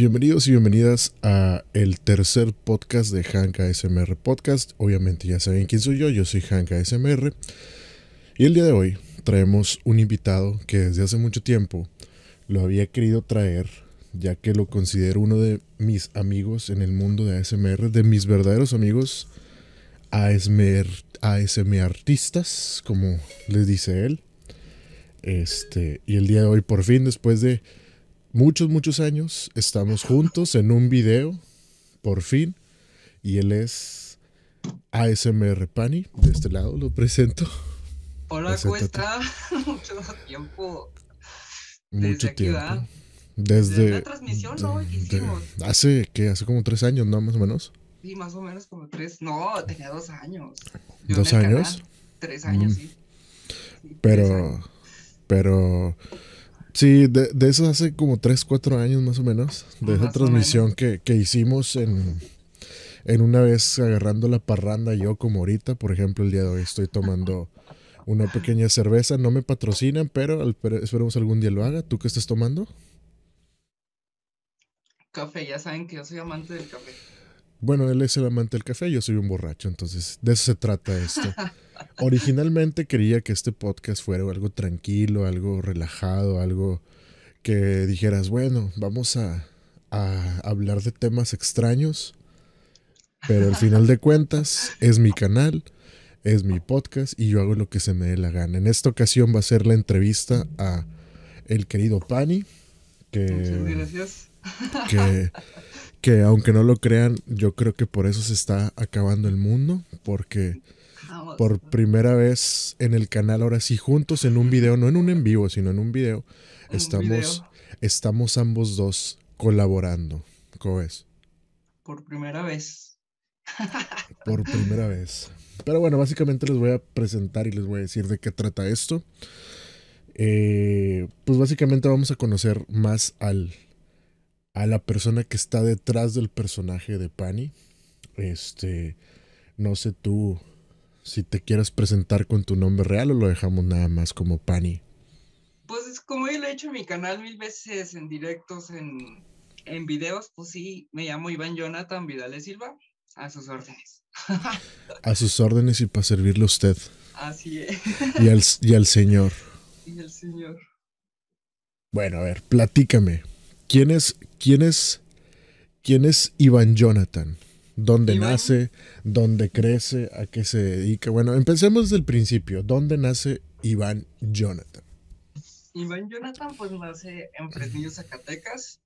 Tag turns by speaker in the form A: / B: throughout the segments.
A: Bienvenidos y bienvenidas a el tercer podcast de Hank ASMR Podcast. Obviamente ya saben quién soy yo, yo soy Hank ASMR. Y el día de hoy traemos un invitado que desde hace mucho tiempo lo había querido traer, ya que lo considero uno de mis amigos en el mundo de ASMR, de mis verdaderos amigos ASMR, artistas, como les dice él. Este, y el día de hoy por fin después de muchos, muchos años. Estamos juntos en un video, por fin. Y él es ASMR Pani. De este lado lo presento.
B: Hola, ¿cómo Cuesta. Mucho tiempo.
A: Mucho tiempo. Desde, transmisión, ¿no? hicimos. hace, ¿qué? Hace como tres años, ¿no? Más o menos.
B: Sí, más o menos como tres. No, tenía dos años. ¿Dos años? tres años, mm. sí.
A: Pero, pero Sí, de, eso hace como 3, 4 años más o menos, de esa transmisión que, hicimos en, una vez agarrando la parranda yo como ahorita, por ejemplo, el día de hoy estoy tomando una pequeña cerveza, no me patrocinan, pero esperemos algún día lo haga. ¿Tú qué estás tomando?
B: Café, ya saben que yo soy amante del café.
A: Bueno, él es el amante del café, yo soy un borracho, entonces de eso se trata esto. originalmente quería que este podcast fuera algo tranquilo, algo relajado, algo que dijeras, bueno, vamos a, hablar de temas extraños, pero al final de cuentas es mi canal, es mi podcast y yo hago lo que se me dé la gana. En esta ocasión va a ser la entrevista a el querido Pani, Que, que aunque no lo crean, yo creo que por eso se está acabando el mundo, porque por primera vez en el canal, ahora sí, juntos en un video, no en un en vivo, sino en un video, estamos, estamos ambos dos colaborando. ¿Cómo es?
B: Por primera vez.
A: por primera vez. Pero bueno, básicamente les voy a presentar y les voy a decir de qué trata esto. Eh, pues básicamente vamos a conocer más al, a la persona que está detrás del personaje de Pani. Este, no sé tú, si te quieres presentar con tu nombre real o lo dejamos nada más como Pani.
B: Pues es como yo lo he hecho en mi canal mil veces en directos, en, en videos, pues sí, me llamo Iván Jonathan Vidal Silva, a sus órdenes.
A: a sus órdenes y para servirle a usted.
B: Así es. y al,
A: y al Señor.
B: Y al Señor.
A: Bueno, a ver, platícame. ¿Quién es, quién es, quién es Iván Jonathan? dónde nace, dónde crece, a qué se dedica. Bueno, empecemos desde el principio. ¿Dónde nace Iván Jonathan?
B: Iván Jonathan pues nace en Fresnillo, Zacatecas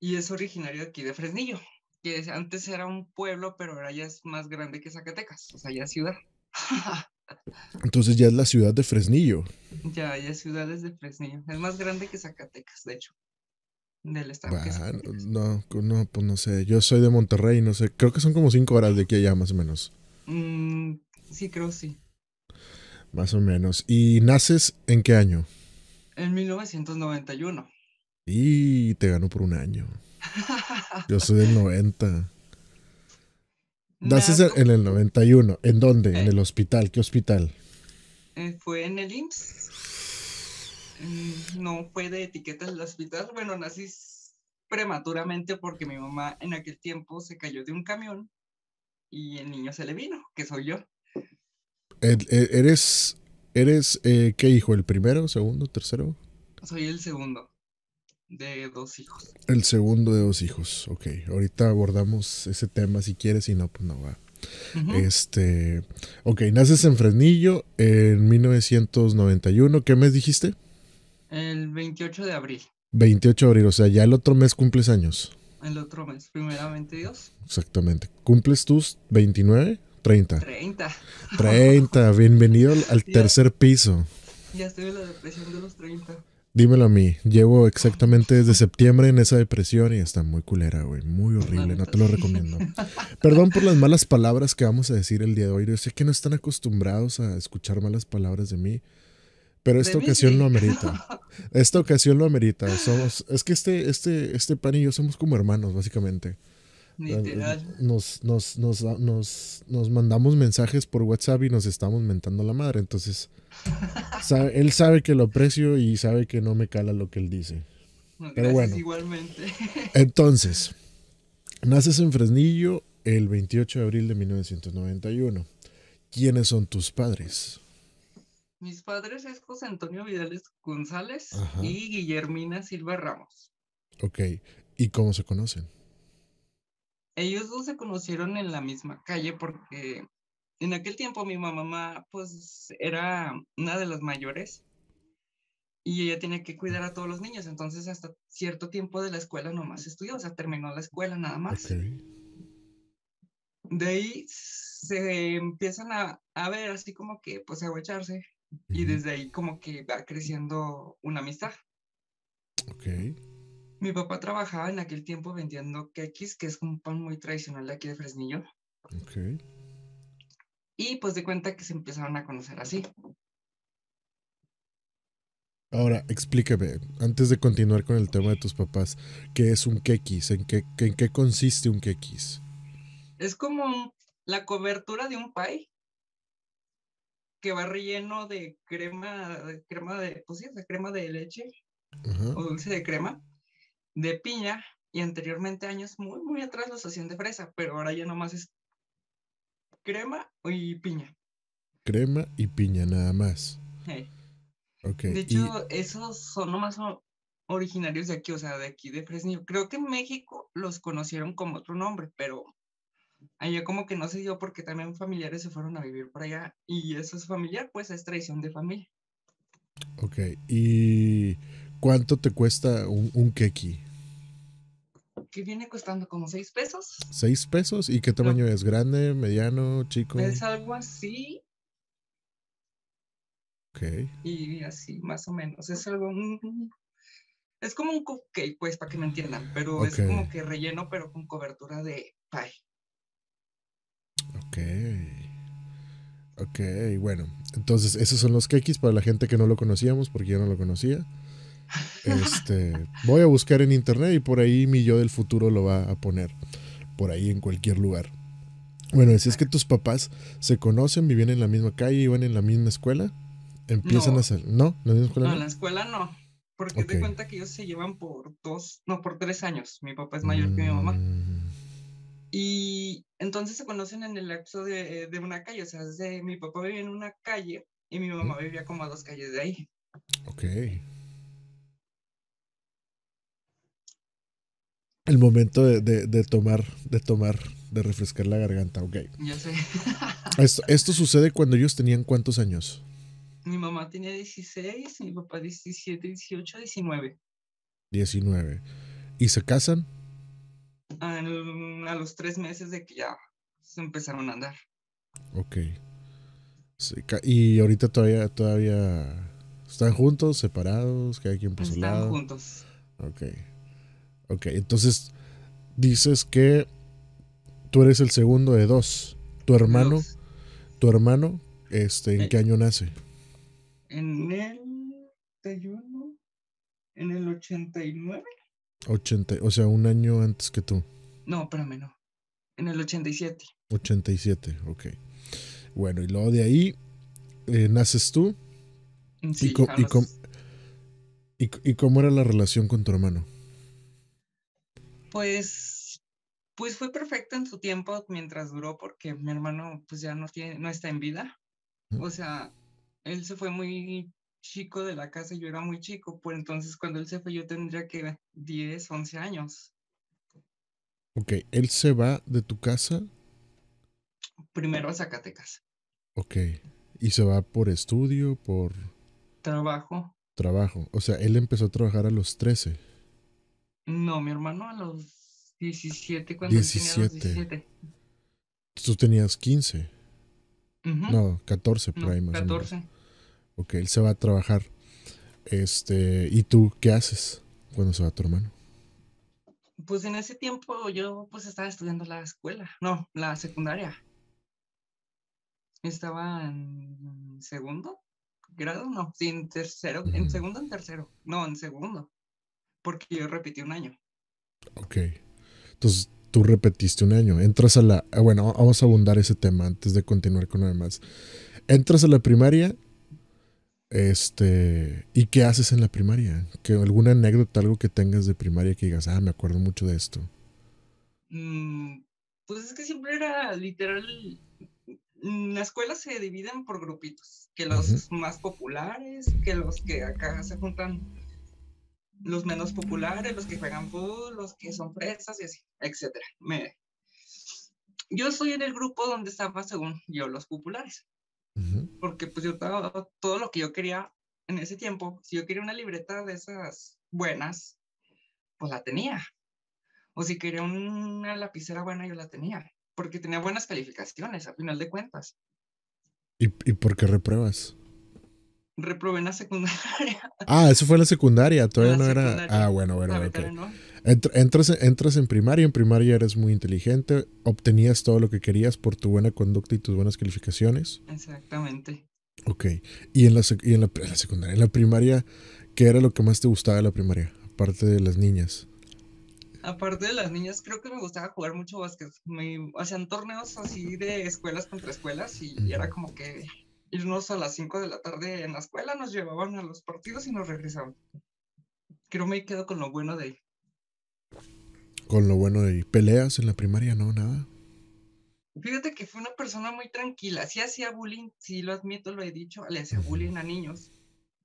B: y es originario aquí de Fresnillo, que antes era un pueblo, pero ahora ya es más grande que Zacatecas, o sea, ya es ciudad.
A: Entonces ya es la ciudad de Fresnillo.
B: Ya, ya es ciudad de Fresnillo. Es más grande que Zacatecas, de hecho del estado.
A: no, no, pues no sé. Yo soy de Monterrey, no sé. Creo que son como cinco horas de aquí allá, más o menos.
B: Mm, sí, creo sí.
A: Más o menos. ¿Y naces en qué año?
B: En 1991.
A: Y te ganó por un año. Yo soy del 90. Naces en el 91. ¿En dónde? En eh. el hospital. ¿Qué hospital?
B: Eh, fue en el IMSS. Mm, no fue de etiquetas las hospital Bueno, nací prematuramente porque mi mamá en aquel tiempo se cayó de un camión y el niño se le vino, que soy yo.
A: Eh, ¿Eres, eres eh, qué hijo? ¿El primero, segundo, tercero? Soy el segundo de dos hijos. El segundo de dos hijos, ok. Ahorita abordamos ese tema si quieres, si no, pues no va. Este, ok, naces en Fresnillo en 1991. ¿Qué mes dijiste?
B: El 28 de abril.
A: 28 de abril, o sea, ya el otro mes cumples años.
B: El otro mes, primeramente Dios.
A: Exactamente. ¿Cumples tus 29? 30. 30. 30, bienvenido al tercer piso.
B: Ya estoy en la depresión de
A: los 30. Dímelo a mí, llevo exactamente desde septiembre en esa depresión y está muy culera, güey, muy horrible, no te lo recomiendo. Perdón por las malas palabras que vamos a decir el día de hoy, yo sé que no están acostumbrados a escuchar malas palabras de mí, pero esta ocasión lo amerita. Esta ocasión lo amerita. es que este, este, este pan y yo somos como hermanos, básicamente. Literal. Ah, nos, nos, mandamos mensajes por WhatsApp y nos estamos mentando la madre. Entonces, él sabe que lo aprecio y sabe que no me cala lo que él dice.
C: Pero bueno. Igualmente.
A: Entonces, naces en Fresnillo el 28 de abril de 1991. ¿Quiénes son tus padres?
B: Mis padres es José Antonio Vidales González y Guillermina Silva Ramos.
A: Ok, ¿y cómo se conocen?
B: Ellos dos se conocieron en la misma calle porque en aquel tiempo mi mamá pues era una de las mayores y ella tenía que cuidar a todos los niños, entonces hasta cierto tiempo de la escuela nomás estudió, o sea, terminó la escuela nada más. De ahí se empiezan a, a, ver así como que pues a agacharse y desde ahí como que va creciendo una amistad. Ok. Mi papá trabajaba en aquel tiempo vendiendo quequis, que es un pan muy tradicional de aquí de Fresnillo. Ok. Y pues de cuenta que se empezaron a conocer así.
A: Ahora, explícame, antes de continuar con el tema de tus papás, ¿qué es un quequis? ¿En qué, en qué consiste un quequis?
B: Es como la cobertura de un pie, que va relleno de crema, de crema de, pues de crema de leche o dulce de crema, de piña, y anteriormente años muy, muy atrás los hacían de fresa, pero ahora ya nomás es crema y piña.
A: Crema y piña nada más. Okay. De hecho,
B: esos son nomás originarios de aquí, o sea, de aquí de Fresnillo. Creo que en México los conocieron como otro nombre, pero Allá como que no se dio porque también familiares se fueron a vivir para allá y eso es familiar, pues es traición de familia.
A: Ok, ¿y cuánto te cuesta un, keki?
B: Que viene costando como seis pesos.
A: ¿Seis pesos? ¿Y qué tamaño es? ¿Grande, mediano, chico? Es
B: algo así. Ok. Y así, más o menos. Es algo... Es como un cupcake, pues, para que me entiendan, pero es como que relleno, pero con cobertura de pie.
A: Ok. Ok, bueno. Entonces, esos son los kekis para la gente que no lo conocíamos, porque yo no lo conocía. Este, voy a buscar en internet y por ahí mi yo del futuro lo va a poner. Por ahí en cualquier lugar. Bueno, si es que tus papás se conocen, vivían en la misma calle, iban en la misma escuela. Empiezan a ser. ¿No? ¿La escuela? No, la escuela
B: no. Porque te cuenta que ellos se llevan por dos, no, por tres años. Mi papá es mayor que mi mamá. Mm. Y entonces se conocen en el lapso de, una calle, o sea, mi papá vivía en una calle y mi mamá vivía como a dos calles de ahí.
C: Ok.
A: El momento de, tomar, de tomar, de refrescar la garganta, ok. Ya sé. esto, esto sucede cuando ellos tenían cuántos años?
B: Mi mamá tenía 16, mi papá 17, 18, 19.
A: 19. ¿Y se casan?
B: a los tres meses de que ya se empezaron a andar.
A: Ok. ¿Y ahorita todavía, todavía están juntos, separados, hay quien por están Están juntos. Ok. entonces dices que tú eres el segundo de dos. Tu hermano, tu hermano, este, ¿en eh. qué año nace?
B: En el 81, en el 89.
A: 80, o sea, un año antes que tú.
B: No, espérame, no. En el 87.
A: 87, ok. Bueno, y luego de ahí eh, naces tú. Sí, y, cómo era la relación con tu hermano?
B: Pues, pues fue perfecta en su tiempo mientras duró, porque mi hermano pues ya no tiene, no está en vida. O sea, él se fue muy chico de la casa, yo era muy chico, pues entonces cuando él se fue yo tendría que 10, 11 años.
A: Ok, ¿él se va de tu casa?
B: Primero a Zacatecas.
A: Ok, ¿y se va por estudio, por...
B: Trabajo.
A: Trabajo, o sea, él empezó a trabajar a los 13.
B: No, mi hermano a los 17, cuando 17. tenía 17.
A: Tú tenías 15. No, 14 por ahí más 14. O menos. Ok, él se va a trabajar. Este, ¿y tú qué haces cuando se va tu hermano?
B: Pues en ese tiempo yo pues estaba estudiando la escuela, no, la secundaria. Estaba en segundo grado, no, sí, en tercero, en segundo, en tercero, no, en segundo, porque yo repetí un año.
A: Ok, entonces tú repetiste un año, entras a la, ah, bueno, vamos a abundar ese tema antes de continuar con lo demás. Entras a la primaria este, ¿y qué haces en la primaria? ¿Que alguna anécdota, algo que tengas de primaria que digas, ah, me acuerdo mucho de esto?
B: Mm, pues es que siempre era literal. La escuela se dividen por grupitos, que los más populares, que los que acá se juntan los menos populares, los que juegan fútbol, los que son presas y así, etcétera. Me... Yo estoy en el grupo donde estaba, según yo, los populares porque pues yo dado todo lo que yo quería en ese tiempo, si yo quería una libreta de esas buenas, pues la tenía. O si quería una lapicera buena, yo la tenía, porque tenía buenas calificaciones, al final de cuentas.
A: ¿Y, y por qué repruebas?
B: Reprobé en la secundaria.
A: Ah, eso fue en la secundaria, todavía no era... Ah, bueno, bueno, Entras, entras en primaria, en primaria eres muy inteligente, obtenías todo lo que querías por tu buena conducta y tus buenas calificaciones.
B: Exactamente.
A: Ok, y en la, y en la, secundaria, en la primaria, ¿qué era lo que más te gustaba de la primaria, aparte de las niñas?
B: Aparte de las niñas, creo que me gustaba jugar mucho básquet. hacían torneos así de escuelas contra escuelas y, era como que irnos a las 5 de la tarde en la escuela, nos llevaban a los partidos y nos regresaban. Creo que me quedo con lo bueno de,
A: con lo bueno de peleas en la primaria, no, nada.
B: Fíjate que fue una persona muy tranquila. Sí hacía bullying, si lo admito, lo he dicho, le hacía bullying a niños.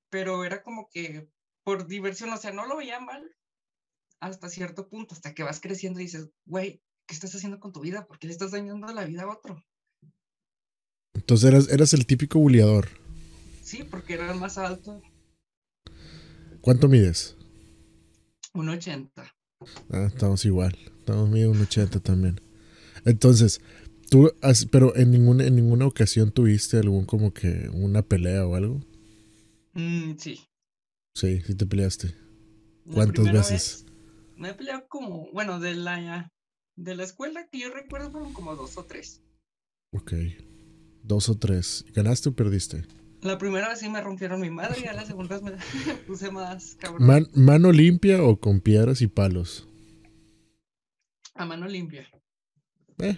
B: Pero era como que por diversión, o sea, no lo veía mal hasta cierto punto, hasta que vas creciendo y dices, güey, ¿qué estás haciendo con tu vida? ¿Por qué le estás dañando la vida a otro?
A: Entonces eras, el típico Bulliador
B: Sí, porque era más alto.
A: ¿Cuánto mides?
B: ochenta
A: Ah, estamos igual. Estamos medio un 80 también. Entonces, tú, pero en ninguna, en ninguna ocasión tuviste algún como que una pelea o algo.
B: Mm, sí.
A: Sí, sí te peleaste. ¿Cuántas veces?
B: me he peleado como, bueno, de la, de la escuela que yo recuerdo fueron como dos o tres.
A: Ok. Dos o tres. ¿Ganaste o perdiste?
B: La primera vez sí me rompieron mi madre, y la segunda vez me puse más
A: cabrón. ¿Mano limpia o con piedras y palos?
B: A mano limpia. Eh.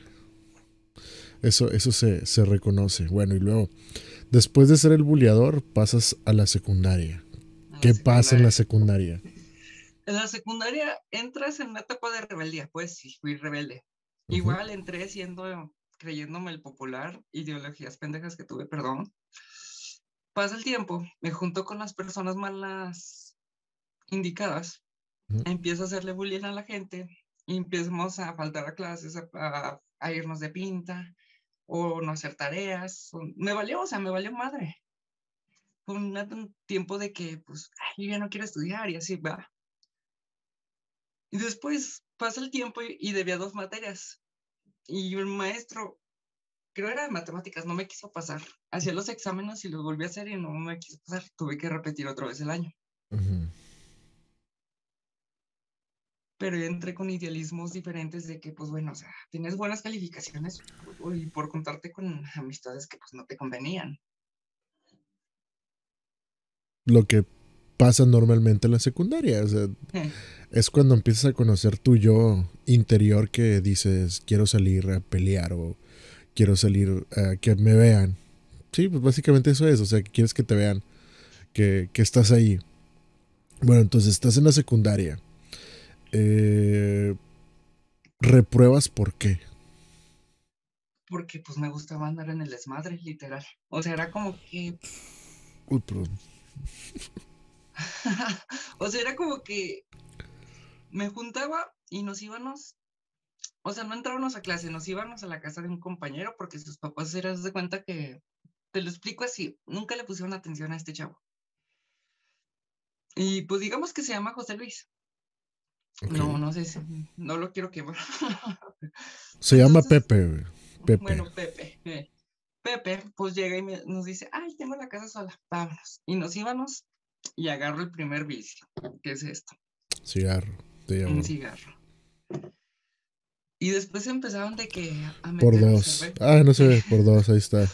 A: Eso, eso se, reconoce. Bueno, y luego, después de ser el buleador, pasas a la secundaria.
B: ¿Qué pasa en la
A: secundaria?
B: En la secundaria entras en una etapa de rebeldía, pues sí, fui rebelde. Igual entré siendo, creyéndome el popular, ideologías pendejas que tuve, perdón. Pasa el tiempo, me junto con las personas malas indicadas, empiezo a hacerle bullying a la gente, y empezamos a faltar a clases, a, irnos de pinta, o no hacer tareas. me valió, o sea, me valió madre. Fue un, tiempo de que, pues, ya no quiero estudiar y así va. Y después pasa el tiempo y, y debía dos materias. Y un maestro creo era de matemáticas, no me quiso pasar. Hacía los exámenes y los volví a hacer y no me quiso pasar. Tuve que repetir otra vez el año. Pero yo entré con idealismos diferentes de que, pues bueno, o sea, tienes buenas calificaciones y por contarte con amistades que pues no te convenían.
A: Lo que pasa normalmente en la secundaria, o sea, eh. es cuando empiezas a conocer tu yo interior que dices, quiero salir a pelear o quiero salir, eh, que me vean. Sí, pues básicamente eso es, o sea, que quieres que te vean, que, estás ahí. Bueno, entonces estás en la secundaria. Eh, ¿Repruebas por qué?
B: Porque pues me gustaba andar en el desmadre, literal. O sea, era como que... Uy, perdón. o sea, era como que me juntaba y nos íbamos o sea, no entrábamos a clase, nos íbamos a la casa de un compañero porque sus papás se de cuenta que, te lo explico así, nunca le pusieron atención a este chavo. Y pues digamos que se llama José Luis. No, no sé no lo quiero que
A: se llama Pepe, Pepe. Bueno,
B: Pepe. Eh, Pepe, pues llega y nos dice, ay, tengo la casa sola, vámonos. Y nos íbamos y agarro el primer vicio, que es esto.
A: Cigarro, Un
B: cigarro. Y después empezaron de que... por dos. Ah, no
A: sé, por dos, ahí está.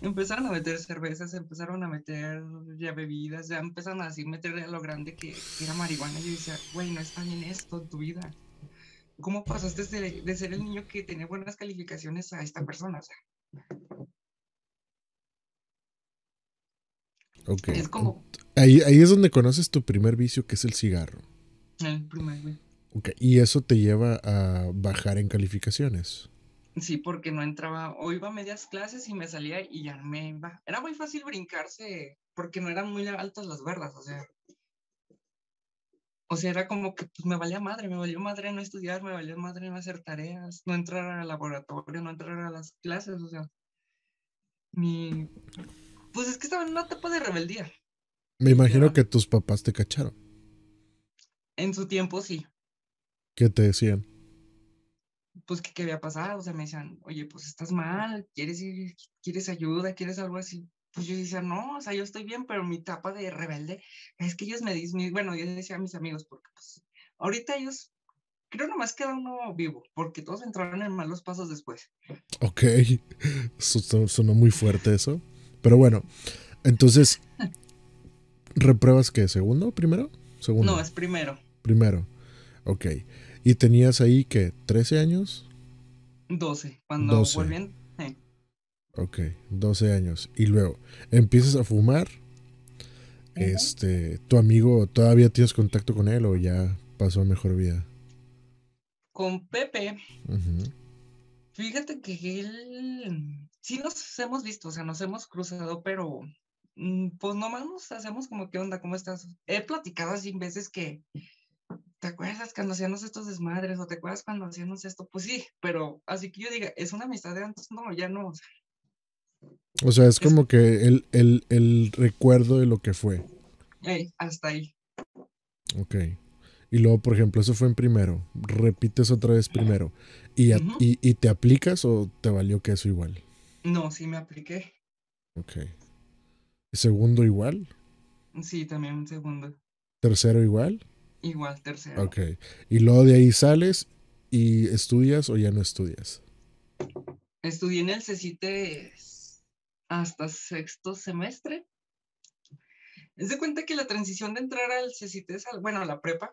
B: empezaron a meter cervezas, empezaron a meter ya bebidas, ya empezaron a así meter a lo grande que, era marihuana. Y Yo decía, güey, no tan en esto en tu vida. ¿Cómo pasaste de, ser el niño que tenía buenas calificaciones a esta persona?
A: Es como... Ahí, ahí es donde conoces tu primer vicio, que es el cigarro.
B: El primer,
A: y eso te lleva a bajar en calificaciones.
B: Sí, porque no entraba, o iba a medias clases y me salía y ya me iba. Era muy fácil brincarse porque no eran muy altas las verdas o sea. O sea, era como que pues, me valía madre, me valió madre no estudiar, me valió madre no hacer tareas, no entrar al laboratorio, no entrar a las clases, o sea. Pues es que estaba en una etapa de rebeldía.
A: Me imagino que tus papás te cacharon.
B: En su tiempo sí.
A: ¿Qué te decían?
B: Pues que qué había pasado, o sea, me decían, oye, pues estás mal, quieres ir, quieres ayuda, quieres algo así. Pues yo decía, no, o sea, yo estoy bien, pero mi etapa de rebelde es que ellos me dicen, bueno, yo decía a mis amigos, porque pues ahorita ellos, creo nomás queda uno vivo, porque todos entraron en malos pasos después.
A: Ok, sonó muy fuerte eso. Pero bueno, entonces, ¿repruebas qué? ¿Segundo? ¿Primero? Segundo. No, es primero. Primero. Ok. ¿Y tenías ahí ¿qué? 13 años?
B: 12, cuando 12. volvían.
A: Ok, 12 años. Y luego, empiezas a fumar. Este, ¿tu amigo todavía tienes contacto con él o ya pasó a mejor vida?
B: Con Pepe. Fíjate que él sí nos hemos visto, o sea, nos hemos cruzado, pero mm, pues nomás nos hacemos como ¿qué onda, ¿cómo estás? He platicado así veces que ¿te acuerdas cuando hacíamos estos desmadres o te acuerdas cuando hacíamos esto? Pues sí, pero así que yo diga, es una amistad de antes, no, ya no.
A: O sea, es, como que el, recuerdo de lo que fue. hasta ahí. Ok. Y luego, por ejemplo, eso fue en primero. Repites otra vez primero. ¿Y, y, y te aplicas o te valió que eso igual?
B: No, sí me apliqué.
A: Ok. ¿Segundo igual?
B: Sí, también un segundo.
A: ¿Tercero igual?
B: Igual, tercero. Ok.
A: Y luego de ahí sales y estudias o ya no estudias.
B: Estudié en el CECITE hasta sexto semestre. Es de cuenta que la transición de entrar al es, bueno, a la prepa,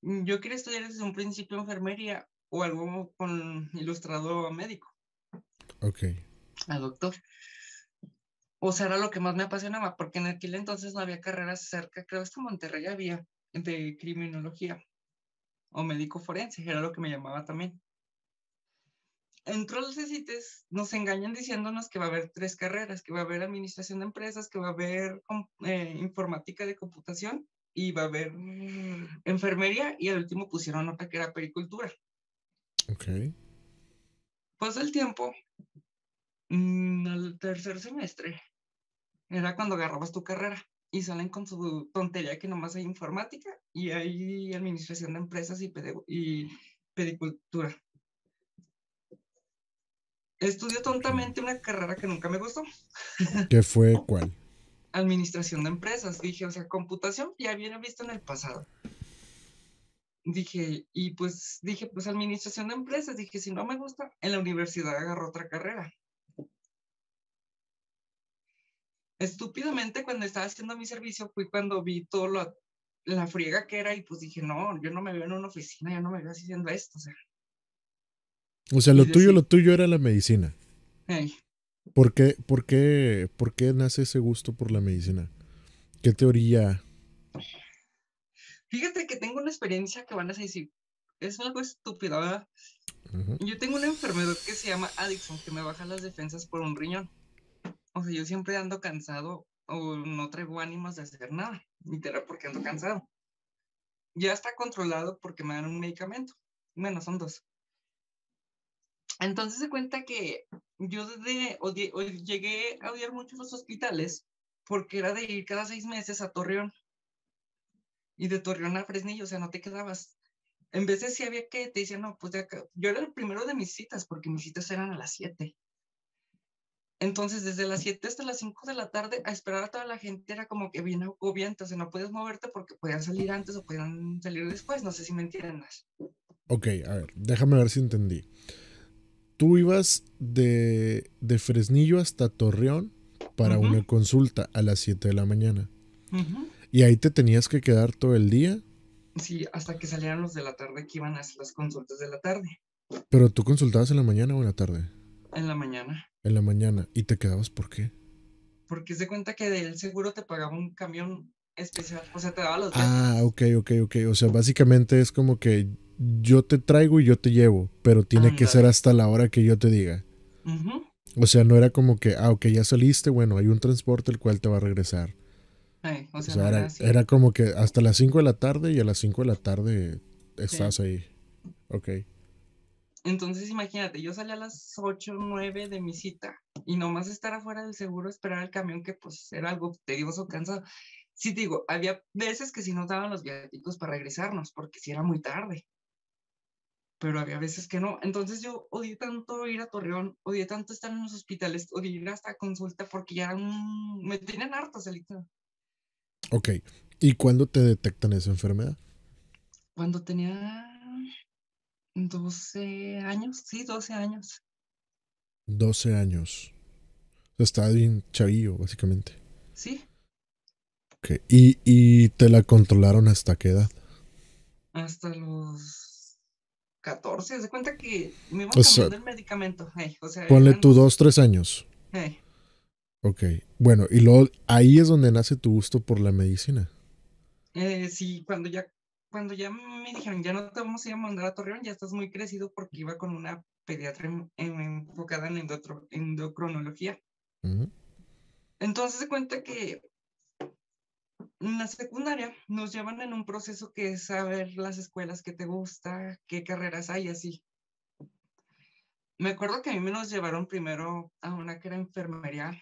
B: yo quería estudiar desde un principio enfermería o algo con ilustrado médico. Ok. A doctor. O sea, era lo que más me apasionaba, porque en aquel entonces no había carreras cerca, creo que Monterrey había de criminología o médico forense, era lo que me llamaba también. Entró los CECITES, nos engañan diciéndonos que va a haber tres carreras, que va a haber administración de empresas, que va a haber eh, informática de computación y va a haber enfermería y al último pusieron otra que era pericultura. Ok. Pues el tiempo, Mm, al tercer semestre, era cuando agarrabas tu carrera y salen con su tontería que nomás hay informática y hay administración de empresas y, y pedicultura. Estudio tontamente una carrera que nunca me gustó.
A: ¿Qué fue cuál?
B: Administración de empresas. Dije, o sea, computación ya había visto en el pasado. Dije, y pues dije, pues administración de empresas. Dije, si no me gusta, en la universidad agarro otra carrera. estúpidamente cuando estaba haciendo mi servicio fui cuando vi todo lo, la friega que era y pues dije, no, yo no me veo en una oficina, yo no me veo haciendo esto,
A: o sea. lo tuyo, lo tuyo era la medicina. ¿Por, qué, por, qué, nace ese gusto por la medicina? ¿Qué teoría?
B: Fíjate que tengo una experiencia que van a decir, es algo estúpido, ¿verdad? Yo tengo una enfermedad que se llama Addison que me baja las defensas por un riñón yo siempre ando cansado o no traigo ánimos de hacer nada, literal, porque ando cansado. Ya está controlado porque me dan un medicamento. menos son dos. Entonces se cuenta que yo desde, llegué a odiar mucho los hospitales porque era de ir cada seis meses a Torreón y de Torreón a Fresnillo, o sea, no te quedabas. En veces sí había que te decían, no, pues de acá. Yo era el primero de mis citas porque mis citas eran a las siete. Entonces, desde las 7 hasta las 5 de la tarde, a esperar a toda la gente era como que bien agobiante, o sea, no puedes moverte porque podían salir antes o podían salir después, no sé si me más
A: Ok, a ver, déjame ver si entendí. Tú ibas de, de Fresnillo hasta Torreón para una consulta a las 7 de la mañana. ¿Y ahí te tenías que quedar todo el día?
B: Sí, hasta que salieran los de la tarde que iban a hacer las consultas de la tarde.
A: ¿Pero tú consultabas en la mañana o en la tarde?
B: En la mañana
A: en la mañana. ¿Y te quedabas por qué?
B: Porque se cuenta que del seguro te pagaba un camión especial, o sea, te daba los... Ah,
A: ok, ok, ok. O sea, básicamente es como que yo te traigo y yo te llevo, pero tiene que ser hasta la hora que yo te diga. O sea, no era como que, ah, ok, ya saliste, bueno, hay un transporte el cual te va a regresar.
B: o sea, era,
A: como que hasta las 5 de la tarde y a las 5 de la tarde estás ahí. Ok.
B: Entonces, imagínate, yo salí a las 8 o 9 de mi cita y nomás estar afuera del seguro, esperar el camión, que pues era algo tedioso, cansado. Sí, te digo, había veces que sí nos daban los viáticos para regresarnos, porque sí era muy tarde. Pero había veces que no. Entonces yo odié tanto ir a Torreón, odié tanto estar en los hospitales, odié ir hasta consulta porque ya me tenían harto, Celita.
A: Ok. ¿Y cuándo te detectan esa enfermedad?
B: Cuando tenía 12 años, sí, 12 años.
A: 12 años. Está bien chavillo, básicamente. Sí. Okay. ¿Y, te la controlaron hasta qué edad?
B: Hasta los 14. De cuenta que me iban a el medicamento. ponle tú
A: dos, tres años. Ok. Bueno, y luego ahí es donde nace tu gusto por la medicina.
B: Eh, sí, cuando ya cuando ya me dijeron, ya no te vamos a ir a mandar a Torreón, ya estás muy crecido porque iba con una pediatra enfocada en endocrinología. Entonces se cuenta que en la secundaria nos llevan en un proceso que es saber las escuelas que te gusta, qué carreras hay, así. Me acuerdo que a mí me los llevaron primero a una que era enfermería,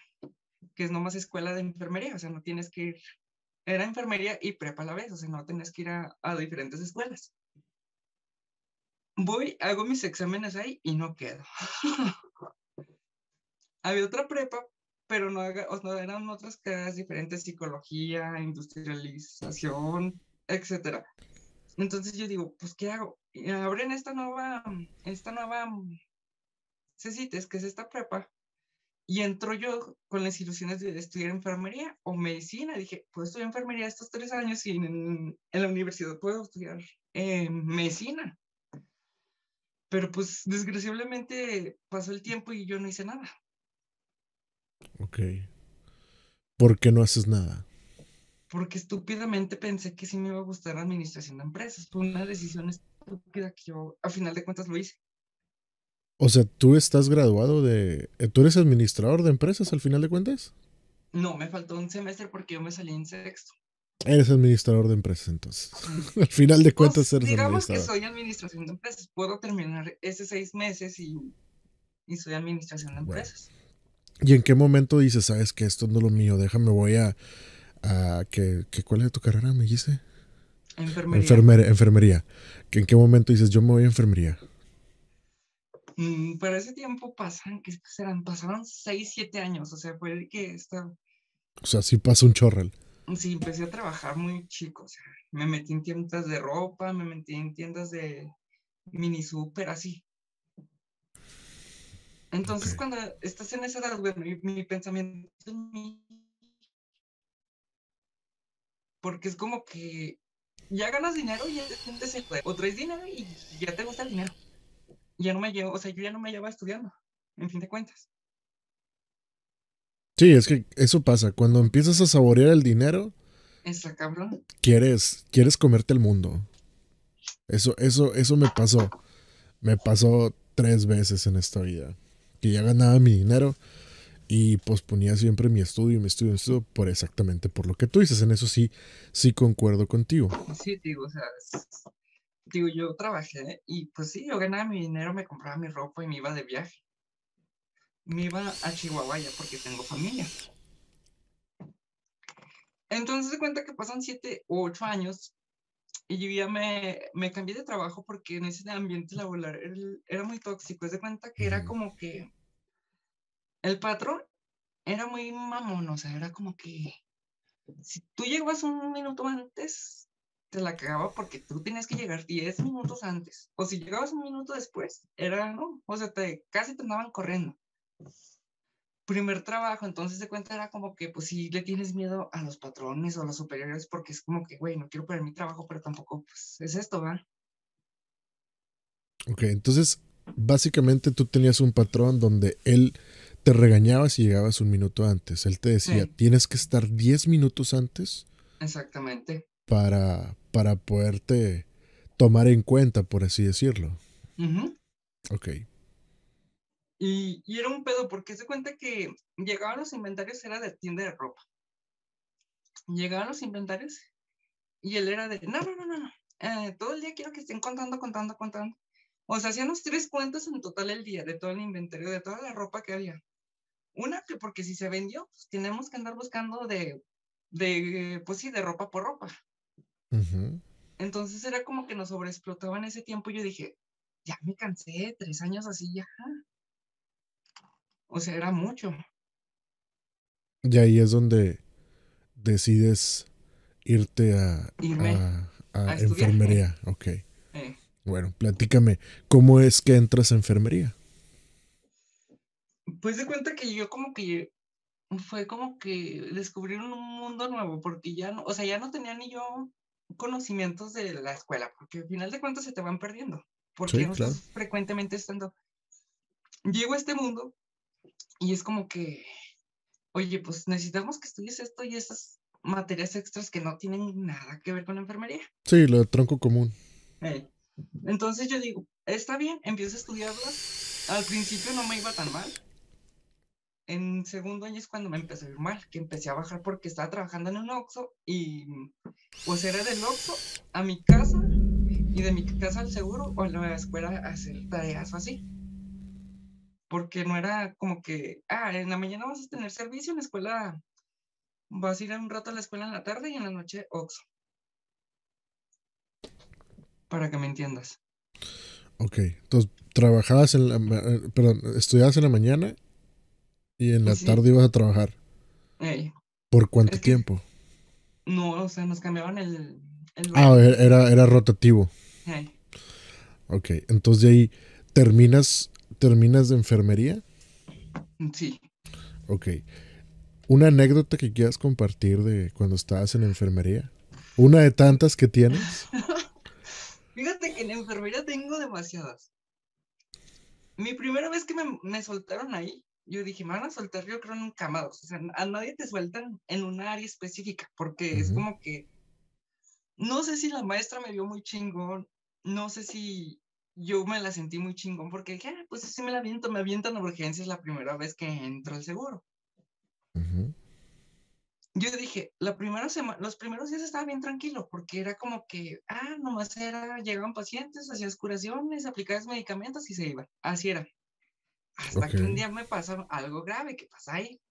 B: que es nomás escuela de enfermería, o sea, no tienes que ir era enfermería y prepa a la vez, o sea, no tenés que ir a, diferentes escuelas. Voy, hago mis exámenes ahí y no quedo. Había otra prepa, pero no, o no eran otras carreras diferentes, psicología, industrialización, etcétera. Entonces yo digo, pues, ¿qué hago? Y abren esta nueva, esta nueva CECITES, que es esta prepa, y entró yo con las ilusiones de estudiar enfermería o medicina. Dije, puedo estudiar enfermería estos tres años y en, la universidad puedo estudiar eh, medicina. Pero pues desgraciadamente pasó el tiempo y yo no hice nada.
C: Ok.
A: ¿Por qué no haces nada?
B: Porque estúpidamente pensé que sí me iba a gustar la administración de empresas. Fue una decisión estúpida que yo a final de cuentas lo hice.
A: O sea, tú estás graduado de... Eh, ¿Tú eres administrador de empresas al final de cuentas?
B: No, me faltó un semestre porque yo me salí en sexto.
A: Eres administrador de empresas entonces. al final de pues, cuentas eres eres digamos que soy
B: administración de empresas. Puedo terminar ese seis meses y, soy administración de empresas.
A: ¿Y en qué momento dices, sabes que esto no es lo mío, déjame, voy a... que, ¿Cuál es tu carrera, me dice.
B: Enfermería.
A: enfermería. ¿Que ¿En qué momento dices, yo me voy a enfermería?
B: Mm, para ese tiempo pasan, que serán? Pasaron 6, 7 años, o sea, fue el que estaba...
A: O sea, sí pasó un chorral.
B: Sí, empecé a trabajar muy chico, o sea, me metí en tiendas de ropa, me metí en tiendas de mini super, así. Entonces, cuando estás en esa edad, bueno, mi, pensamiento Porque es como que ya ganas dinero y ya te se O traes dinero y ya te gusta el dinero ya no me llevo, o sea, yo ya no me llevaba estudiando, en fin de cuentas.
A: Sí, es que eso pasa. Cuando empiezas a saborear el dinero, cabrón. Quieres, quieres comerte el mundo. Eso, eso, eso me pasó. Me pasó tres veces en esta vida. Que ya ganaba mi dinero y posponía siempre mi estudio, mi estudio, mi estudio, por exactamente por lo que tú dices. En eso sí, sí concuerdo contigo.
B: Sí, digo, o sea, digo, yo trabajé y pues sí, yo ganaba mi dinero, me compraba mi ropa y me iba de viaje. Me iba a Chihuahua ya porque tengo familia. Entonces se cuenta que pasan siete u ocho años y yo ya me, me, cambié de trabajo porque en ese ambiente laboral era, era muy tóxico. Se cuenta que era mm. como que el patrón era muy mamón, o sea, era como que si tú llegabas un minuto antes, te la cagaba porque tú tenías que llegar 10 minutos antes. O si llegabas un minuto después, era, ¿no? O sea, te, casi te andaban corriendo. Primer trabajo, entonces de cuenta era como que, pues si le tienes miedo a los patrones o a los superiores porque es como que, güey, no quiero perder mi trabajo, pero tampoco, pues es esto, ¿va?
A: Ok, entonces básicamente tú tenías un patrón donde él te regañaba si llegabas un minuto antes. Él te decía, tienes que estar 10 minutos antes.
B: Exactamente
A: para, para poderte tomar en cuenta, por así decirlo. Ok.
B: Y, era un pedo porque se cuenta que llegaban los inventarios, era de tienda de ropa. Llegaban los inventarios y él era de, no, no, no, no, eh, todo el día quiero que estén contando, contando, contando. O sea, hacían los tres cuentas en total el día de todo el inventario, de toda la ropa que había. Una, que porque si se vendió, pues tenemos que andar buscando de pues sí, de ropa por ropa. Entonces era como que nos sobreexplotaban ese tiempo. Y Yo dije, ya me cansé, tres años así ya. O sea, era mucho.
A: Y ahí es donde decides irte a, a, enfermería. Ok. Bueno, platícame, ¿cómo es que entras a enfermería?
B: Pues de cuenta que yo como que fue como que descubrieron un mundo nuevo, porque ya no, o sea, ya no tenía ni yo conocimientos de la escuela, porque al final de cuentas se te van perdiendo, porque frecuentemente estando. Llego a este mundo y es como que, oye, pues necesitamos que estudies esto y esas materias extras que no tienen nada que ver con la enfermería.
A: Sí, lo tronco común.
B: Eh, entonces yo digo, está bien, empiezo a estudiarlas. Al principio no me iba tan mal, en segundo año es cuando me empecé a ir mal, que empecé a bajar porque estaba trabajando en un Oxxo y pues era del Oxxo a mi casa y de mi casa al seguro o a la escuela a hacer tareas o así. Porque no era como que, ah, en la mañana vas a tener servicio, en la escuela vas a ir un rato a la escuela en la tarde y en la noche Oxxo. Para que me entiendas.
A: Ok, entonces trabajabas en la, eh, perdón, estudiabas en la mañana y en la pues tarde ibas a trabajar. ¿Por cuánto tiempo?
B: No, o sea, nos cambiaban el. ah, era, rotativo.
A: Ok, entonces de ahí terminas, terminas de enfermería. Sí. Ok. ¿Una anécdota que quieras compartir de cuando estabas en enfermería? ¿Una de tantas que tienes?
B: Fíjate que en enfermería tengo demasiadas. Mi primera vez que me soltaron ahí, yo dije, me van a soltar, yo creo, nunca camados, O sea, a nadie te sueltan en un área específica, porque es como que, no sé si la maestra me vio muy chingón, no sé si yo me la sentí muy chingón, porque dije, ah, pues sí me la aviento, me avientan urgencias la primera vez que entro al seguro. Yo dije, la primera semana, los primeros días estaba bien tranquilo, porque era como que, ah, nomás era, llegaban pacientes, hacías curaciones, aplicabas medicamentos y se iba, Así era. Hasta que un día me pasó algo grave ¿Qué pasa ahí.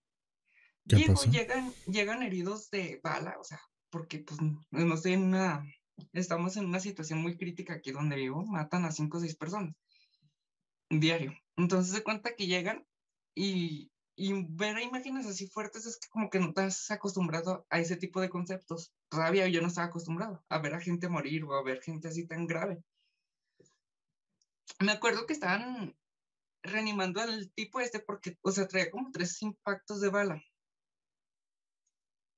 B: ¿Qué Llegan, llegan heridos de bala, o sea, porque pues no sé. en una, estamos en una situación muy crítica aquí donde vivo, matan a cinco o seis personas diario. Entonces se cuenta que llegan y, y, ver imágenes así fuertes es que como que no estás acostumbrado a ese tipo de conceptos. Todavía yo no estaba acostumbrado a ver a gente morir o a ver gente así tan grave. Me acuerdo que estaban reanimando al tipo este porque, o sea, traía como tres impactos de bala.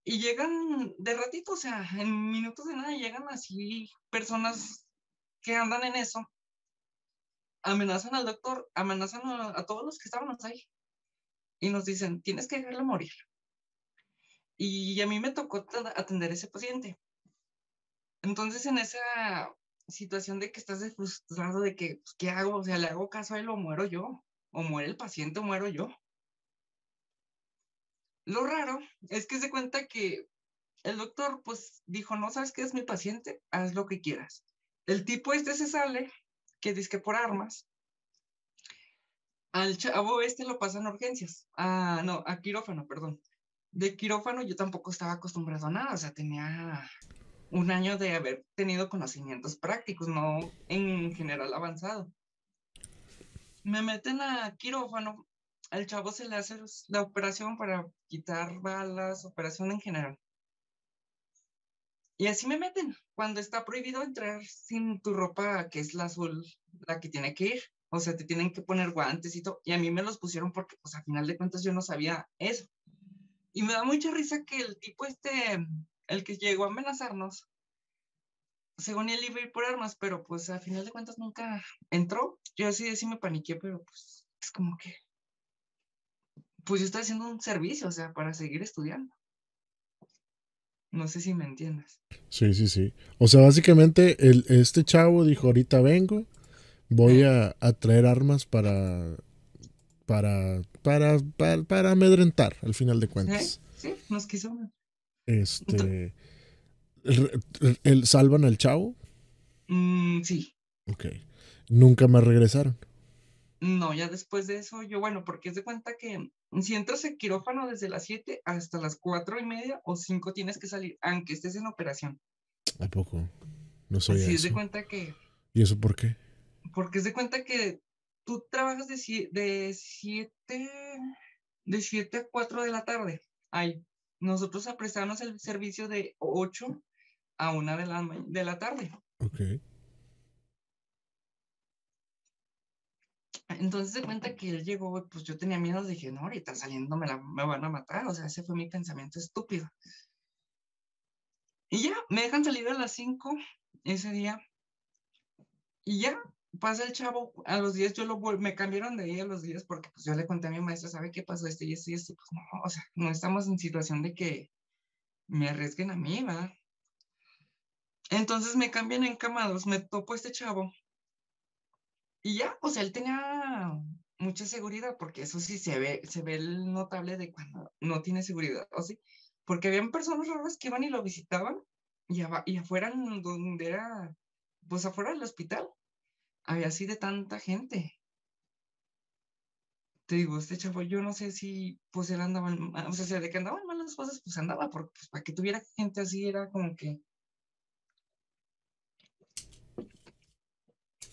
B: Y llegan de ratito, o sea, en minutos de nada llegan así personas que andan en eso, amenazan al doctor, amenazan a, todos los que estábamos ahí y nos dicen, tienes que dejarlo morir. Y a mí me tocó atender a ese paciente. Entonces, en esa situación de que estás frustrado de que, pues, ¿qué hago? O sea, ¿le hago caso a él o muero yo? ¿O muere el paciente o muero yo? Lo raro es que se cuenta que el doctor, pues, dijo, no, ¿sabes qué es mi paciente? Haz lo que quieras. El tipo este se sale, que dice que por armas. Al chavo este lo pasan a urgencias. Ah, no, a quirófano, perdón. De quirófano yo tampoco estaba acostumbrado a nada, o sea, tenía un año de haber tenido conocimientos prácticos, no en general avanzado. Me meten a quirófano, al chavo se le hace la operación para quitar balas, operación en general. Y así me meten, cuando está prohibido entrar sin tu ropa, que es la azul, la que tiene que ir. O sea, te tienen que poner guantes y todo. Y a mí me los pusieron porque, pues, a final de cuentas yo no sabía eso. Y me da mucha risa que el tipo este el que llegó a amenazarnos, según él iba a ir por armas, pero pues al final de cuentas nunca entró. Yo así me paniqué, pero pues es como que, pues yo estoy haciendo un servicio, o sea, para seguir estudiando. No sé si me entiendes.
A: Sí, sí, sí. O sea, básicamente el, este chavo dijo, ahorita vengo, voy a, traer armas para, para, para, para, amedrentar, al final de cuentas.
B: Sí, nos quiso
A: este. El, ¿Salvan al chavo?
B: Mm, sí.
A: Ok. ¿Nunca más regresaron?
B: No, ya después de eso, yo, bueno, porque es de cuenta que si entras en quirófano desde las 7 hasta las 4 y media o 5 tienes que salir, aunque estés en operación.
C: ¿A poco?
A: No soy Así es de
B: cuenta que...
A: ¿Y eso por qué?
B: Porque es de cuenta que tú trabajas de 7 de siete, de a 4 de la tarde. Ay, nosotros a el servicio de 8 a 1 de la, de la tarde. Ok. Entonces se cuenta que él llegó, pues yo tenía miedo, dije, no, ahorita saliendo me, la, me van a matar, o sea, ese fue mi pensamiento estúpido. Y ya, me dejan salir a las 5 ese día. Y ya, pasa pues, el chavo, a los 10 yo lo me cambiaron de ahí a los 10 porque pues yo le conté a mi maestra, ¿sabe qué pasó este y este y este? Pues no, o sea, no estamos en situación de que me arriesguen a mí, ¿verdad? Entonces me cambian en camados, me topo este chavo. Y ya, o sea, él tenía mucha seguridad, porque eso sí se ve, se ve el notable de cuando no tiene seguridad, o sí, porque habían personas raras que iban y lo visitaban, y, afuera, donde era, pues afuera del hospital, había así de tanta gente. Te digo, este chavo, yo no sé si pues él andaba, o sea, de que andaban mal las cosas, pues andaba, porque pues, para que tuviera gente así era como que...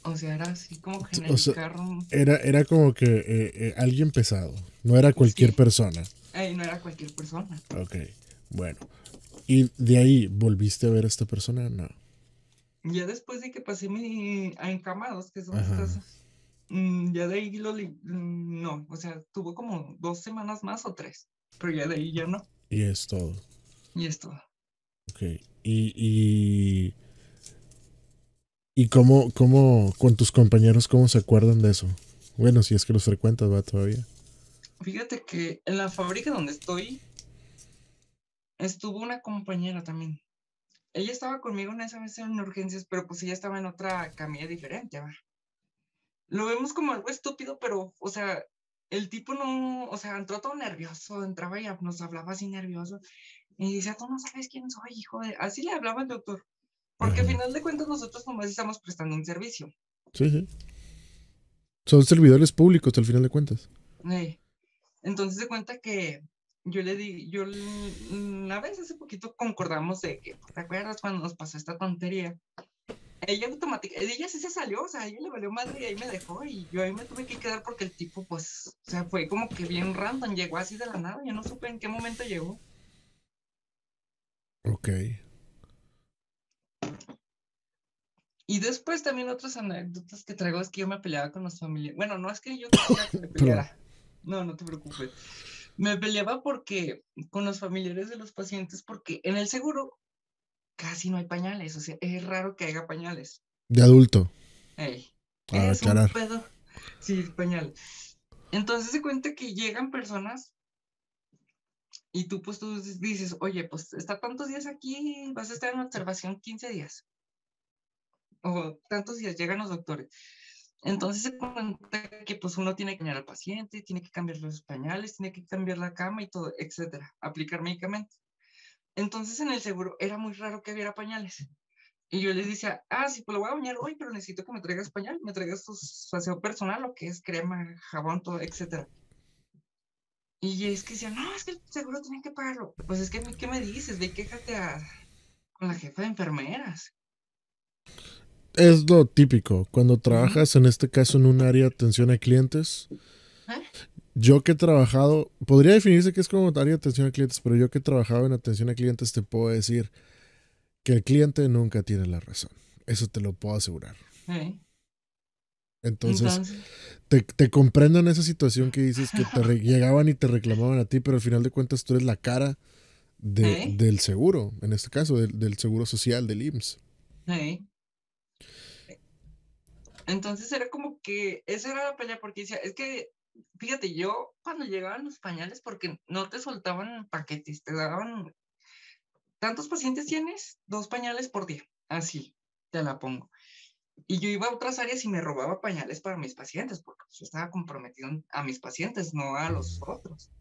B: O sea, era así como que Era,
A: era como que eh, eh, alguien pesado, no era pues cualquier persona.
B: no era cualquier persona.
C: Ok,
A: bueno. ¿Y de ahí volviste a ver a esta persona? No.
B: Ya después de que pasé mi, a encamados, que son Ajá. estas, mm, ya de ahí mm, no, o sea, tuvo como dos semanas más o tres, pero ya de ahí ya no.
A: Y es todo. Y es todo. Ok, y, y, cómo, cómo, con tus compañeros, cómo se acuerdan de eso? Bueno, si es que los frecuentas, va todavía.
B: Fíjate que en la fábrica donde estoy, estuvo una compañera también. Ella estaba conmigo en esa vez en urgencias, pero pues ella estaba en otra camilla diferente. Lo vemos como algo estúpido, pero, o sea, el tipo no, o sea, entró todo nervioso, entraba y nos hablaba así nervioso. Y decía, tú no sabes quién soy, hijo de... Así le hablaba el doctor. Porque al final de cuentas nosotros nomás estamos prestando un servicio.
A: Sí, sí. Son servidores públicos al final de cuentas.
B: Sí. Entonces se cuenta que yo le di, yo una vez hace poquito concordamos de que, ¿te acuerdas cuando nos pasó esta tontería? Ella automáticamente, ella sí se salió, o sea, ella le valió madre y ahí me dejó y yo ahí me tuve que quedar porque el tipo, pues, o sea, fue como que bien random, llegó así de la nada, yo no supe en qué momento llegó. Ok. Y después también otras anécdotas que traigo es que yo me peleaba con los familia, Bueno, no es que yo me peleara. No, no te preocupes me peleaba porque con los familiares de los pacientes, porque en el seguro casi no hay pañales, o sea, es raro que haya pañales.
A: De adulto.
B: Sí, pañal. Entonces se cuenta que llegan personas y tú pues tú dices, oye, pues está tantos días aquí, vas a estar en observación 15 días. O tantos días, llegan los doctores. Entonces se cuenta que pues uno tiene que bañar al paciente, tiene que cambiar los pañales, tiene que cambiar la cama y todo, etcétera, aplicar medicamentos. Entonces en el seguro era muy raro que hubiera pañales. Y yo les decía, ah, sí, pues lo voy a bañar hoy, pero necesito que me traigas pañal, me traigas tu aseo personal, lo que es crema, jabón, todo, etcétera. Y es que decían, no, es que el seguro tiene que pagarlo. Pues es que, ¿qué me dices? Ve, quéjate con la jefa de enfermeras
A: es lo típico. Cuando trabajas, en este caso, en un área de atención a clientes, yo que he trabajado, podría definirse que es como área de atención a clientes, pero yo que he trabajado en atención a clientes, te puedo decir que el cliente nunca tiene la razón. Eso te lo puedo asegurar. Entonces, te, comprendo en esa situación que dices que te llegaban y te reclamaban a ti, pero al final de cuentas tú eres la cara del seguro, en este caso, del, seguro social, del IMSS.
B: Entonces era como que esa era la pelea, porque decía, es que, fíjate, yo cuando llegaban los pañales, porque no te soltaban paquetes, te daban, tantos pacientes tienes, dos pañales por día, así, te la pongo. Y yo iba a otras áreas y me robaba pañales para mis pacientes, porque yo estaba comprometido a mis pacientes, no a los otros.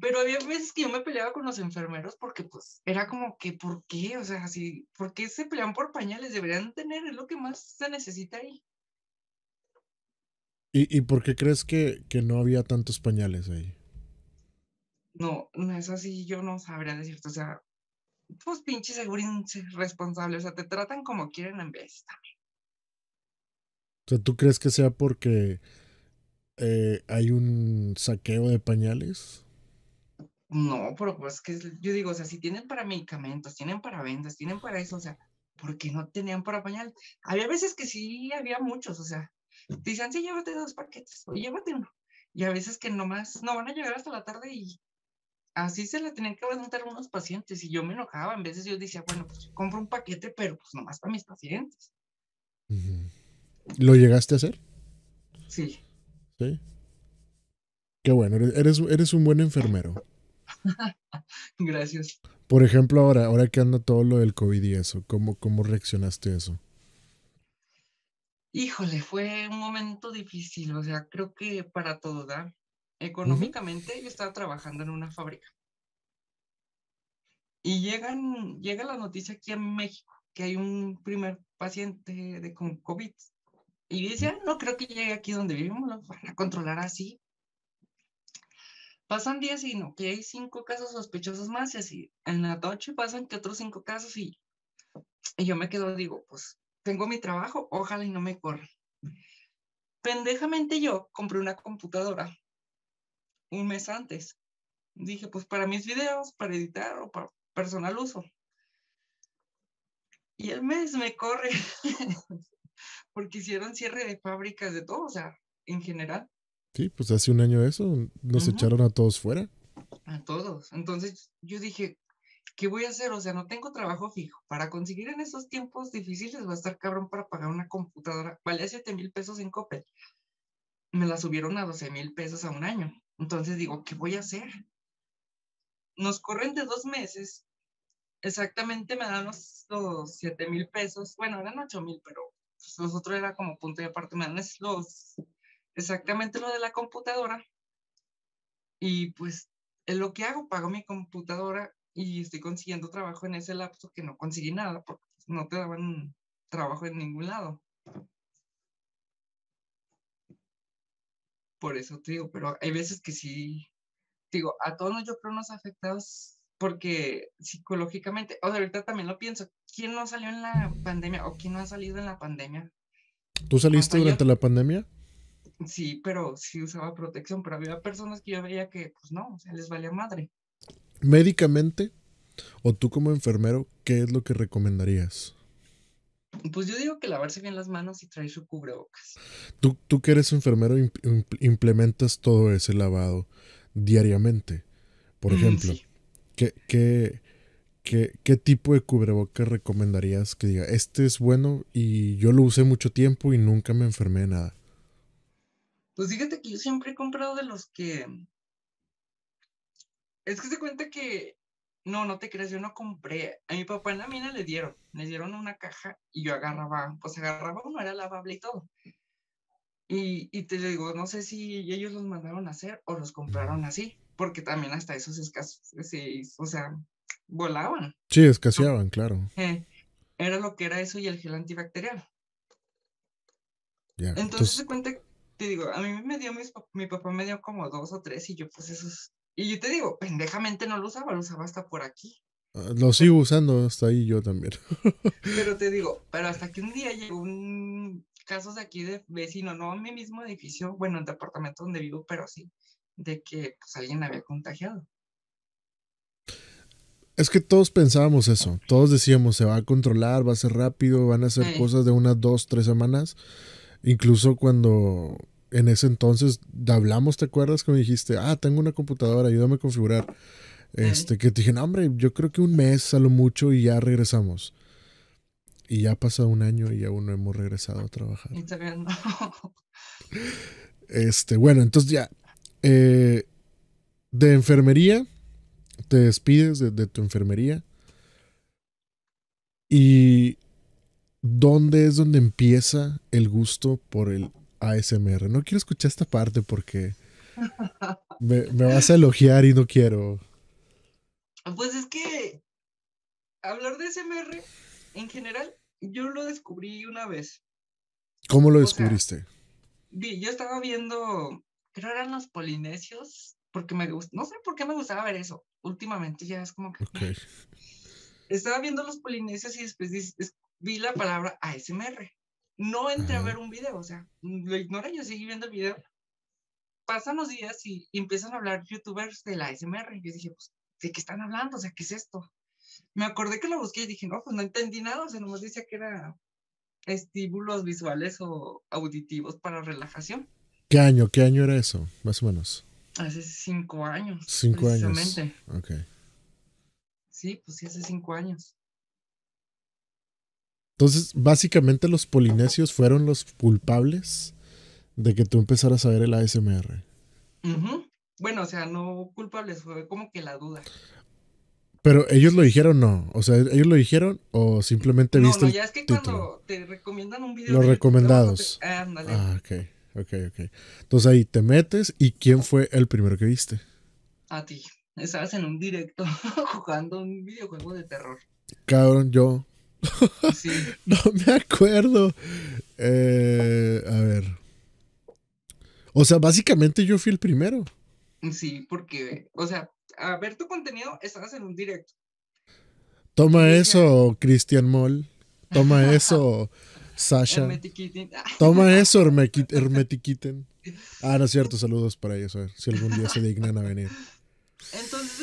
B: Pero había veces que yo me peleaba con los enfermeros porque pues era como que, ¿por qué? O sea, así ¿por qué se pelean por pañales? Deberían tener, es lo que más se necesita ahí.
A: ¿Y, y por qué crees que, no había tantos pañales ahí?
B: No, no es así, yo no sabría decirte, o sea, pues pinche segurín responsable, o sea, te tratan como quieren en vez también.
A: O sea, ¿tú crees que sea porque eh, hay un saqueo de pañales?
B: No, pero pues que yo digo, o sea, si tienen para medicamentos, tienen para vendas, tienen para eso, o sea, ¿por qué no tenían para pañal? Había veces que sí, había muchos, o sea, te dicen, sí, llévate dos paquetes o llévate uno. Y a veces que nomás no van a llegar hasta la tarde y así se la tenían que presentar unos pacientes y yo me enojaba. En veces yo decía, bueno, pues compro un paquete, pero pues nomás para mis pacientes.
A: ¿Lo llegaste a hacer? Sí. Sí. Qué bueno, eres, eres un buen enfermero.
B: Gracias.
A: Por ejemplo, ahora, ahora que anda todo lo del COVID y eso, ¿cómo, cómo reaccionaste a eso?
B: Híjole, fue un momento difícil, o sea, creo que para todo, Económicamente yo estaba trabajando en una fábrica. Y llegan, llega la noticia aquí en México que hay un primer paciente de con COVID. Y dice, ah, no creo que llegue aquí donde vivimos, lo van a controlar así. Pasan días y no, que hay 5 casos sospechosos más y así. En la noche pasan que otros 5 casos y, y, yo me quedo, digo, pues tengo mi trabajo, ojalá y no me corra. Pendejamente yo compré una computadora un mes antes. Dije, pues para mis videos, para editar o para personal uso. Y el mes me corre porque hicieron cierre de fábricas de todo, o sea, en general.
A: Sí, pues hace un año eso, nos echaron a todos fuera.
B: A todos. Entonces yo dije, ¿qué voy a hacer? O sea, no tengo trabajo fijo. Para conseguir en esos tiempos difíciles va a estar cabrón para pagar una computadora. Valía 7 mil pesos en Coppel. Me la subieron a 12 mil pesos a un año. Entonces digo, ¿qué voy a hacer? Nos corren de dos meses. Exactamente me dan los, 7 mil pesos. Bueno, eran 8 mil, pero nosotros pues, era como punto de aparte. Me dan los exactamente lo de la computadora. Y pues lo que hago, pago mi computadora y estoy consiguiendo trabajo en ese lapso que no conseguí nada porque pues, no te daban trabajo en ningún lado. Por eso te digo, pero hay veces que sí, digo, a todos yo creo nos afectados porque psicológicamente, o de ahorita también lo pienso, ¿quién no salió en la pandemia o quién no ha salido en la pandemia?
A: ¿Tú saliste durante la pandemia?
B: sí, pero sí usaba protección, pero había personas que yo veía que, pues no, o les valía madre.
A: Médicamente, o tú como enfermero, ¿qué es lo que recomendarías?
B: Pues yo digo que lavarse bien las manos y traer su cubrebocas.
A: Tú, que eres enfermero implementas todo ese lavado diariamente. Por ejemplo, ¿qué, tipo de cubrebocas recomendarías que diga, este es bueno y yo lo usé mucho tiempo y nunca me enfermé de nada?
B: Pues fíjate que yo siempre he comprado de los que... Es que se cuenta que... No, no te creas, yo no compré. A mi papá en la mina le dieron, Me dieron una caja y yo agarraba, pues agarraba uno, era lavable y todo. Y, te digo, no sé si ellos los mandaron a hacer o los compraron así, porque también hasta esos escasos, o sea, volaban.
A: Sí, escaseaban, claro.
B: Eh, era lo que era eso y el gel antibacterial. entonces, se cuenta que te digo, a mí me dio, mi papá me dio como dos o tres y yo pues esos, y yo te digo, pendejamente no lo usaba, lo usaba hasta por aquí.
A: Ah, lo sigo usando hasta ahí yo también.
B: Pero te digo, pero hasta que un día llegó un caso de aquí de vecino, no en mi mismo edificio, bueno, en el departamento donde vivo, pero sí, de que pues alguien había contagiado.
A: Es que todos pensábamos eso, todos decíamos, se va a controlar, va a ser rápido, van a hacer cosas de unas dos, tres semanas. Incluso cuando en ese entonces hablamos, ¿te acuerdas? Que me dijiste, ah, tengo una computadora, ayúdame a configurar. Este, que te dije, no, hombre, yo creo que un mes a lo mucho y ya regresamos. Y ya ha pasado un año y aún no hemos regresado a trabajar. Este, bueno, entonces ya. Eh, de enfermería, te despides de, tu enfermería. Y dónde es donde empieza el gusto por el ASMR. No quiero escuchar esta parte porque me, vas a elogiar y no quiero.
B: Pues es que hablar de ASMR en general, yo lo descubrí una vez.
A: ¿Cómo lo descubriste?
B: vi yo estaba viendo, creo eran los polinesios, porque me gusta no sé por qué me gustaba ver eso. Últimamente ya es como que... Okay. Estaba viendo los polinesios y después vi la palabra ASMR. No entré a ver un video, o sea, lo ignoré, yo seguí viendo el video. Pasan los días y, empiezan a hablar youtubers de la ASMR. Yo dije, pues, ¿de qué están hablando? O sea, ¿qué es esto? Me acordé que lo busqué y dije, no, pues no entendí nada, o sea, nomás decía que era estímulos visuales o auditivos para relajación.
A: ¿Qué año? ¿Qué año era eso? Más o menos.
B: Hace cinco años. Cinco años. Ok. Sí, pues sí, hace cinco años.
A: Entonces, básicamente los polinesios fueron los culpables de que tú empezaras a ver el ASMR.
B: Bueno, o sea, no culpables, fue como que la duda.
A: Pero ellos lo dijeron, no. O sea, ellos lo dijeron o simplemente viste. No, ya es que cuando
B: te recomiendan un video. Los recomendados. Ah, ah,
A: ok. Ok, ok. Entonces ahí te metes y ¿quién fue el primero que viste?
B: A ti. Estabas en un directo jugando un videojuego de terror.
A: Cabrón, yo no me acuerdo. Eh, a ver. O sea, básicamente yo fui el primero.
B: Sí, porque, o sea, a ver tu contenido, estabas en un directo.
A: Toma eso, Christian Moll. Toma eso, Sasha. Toma eso, hermetiquiten Ah, no es cierto, saludos para ellos, a ver si algún día se dignan a venir.
B: Entonces,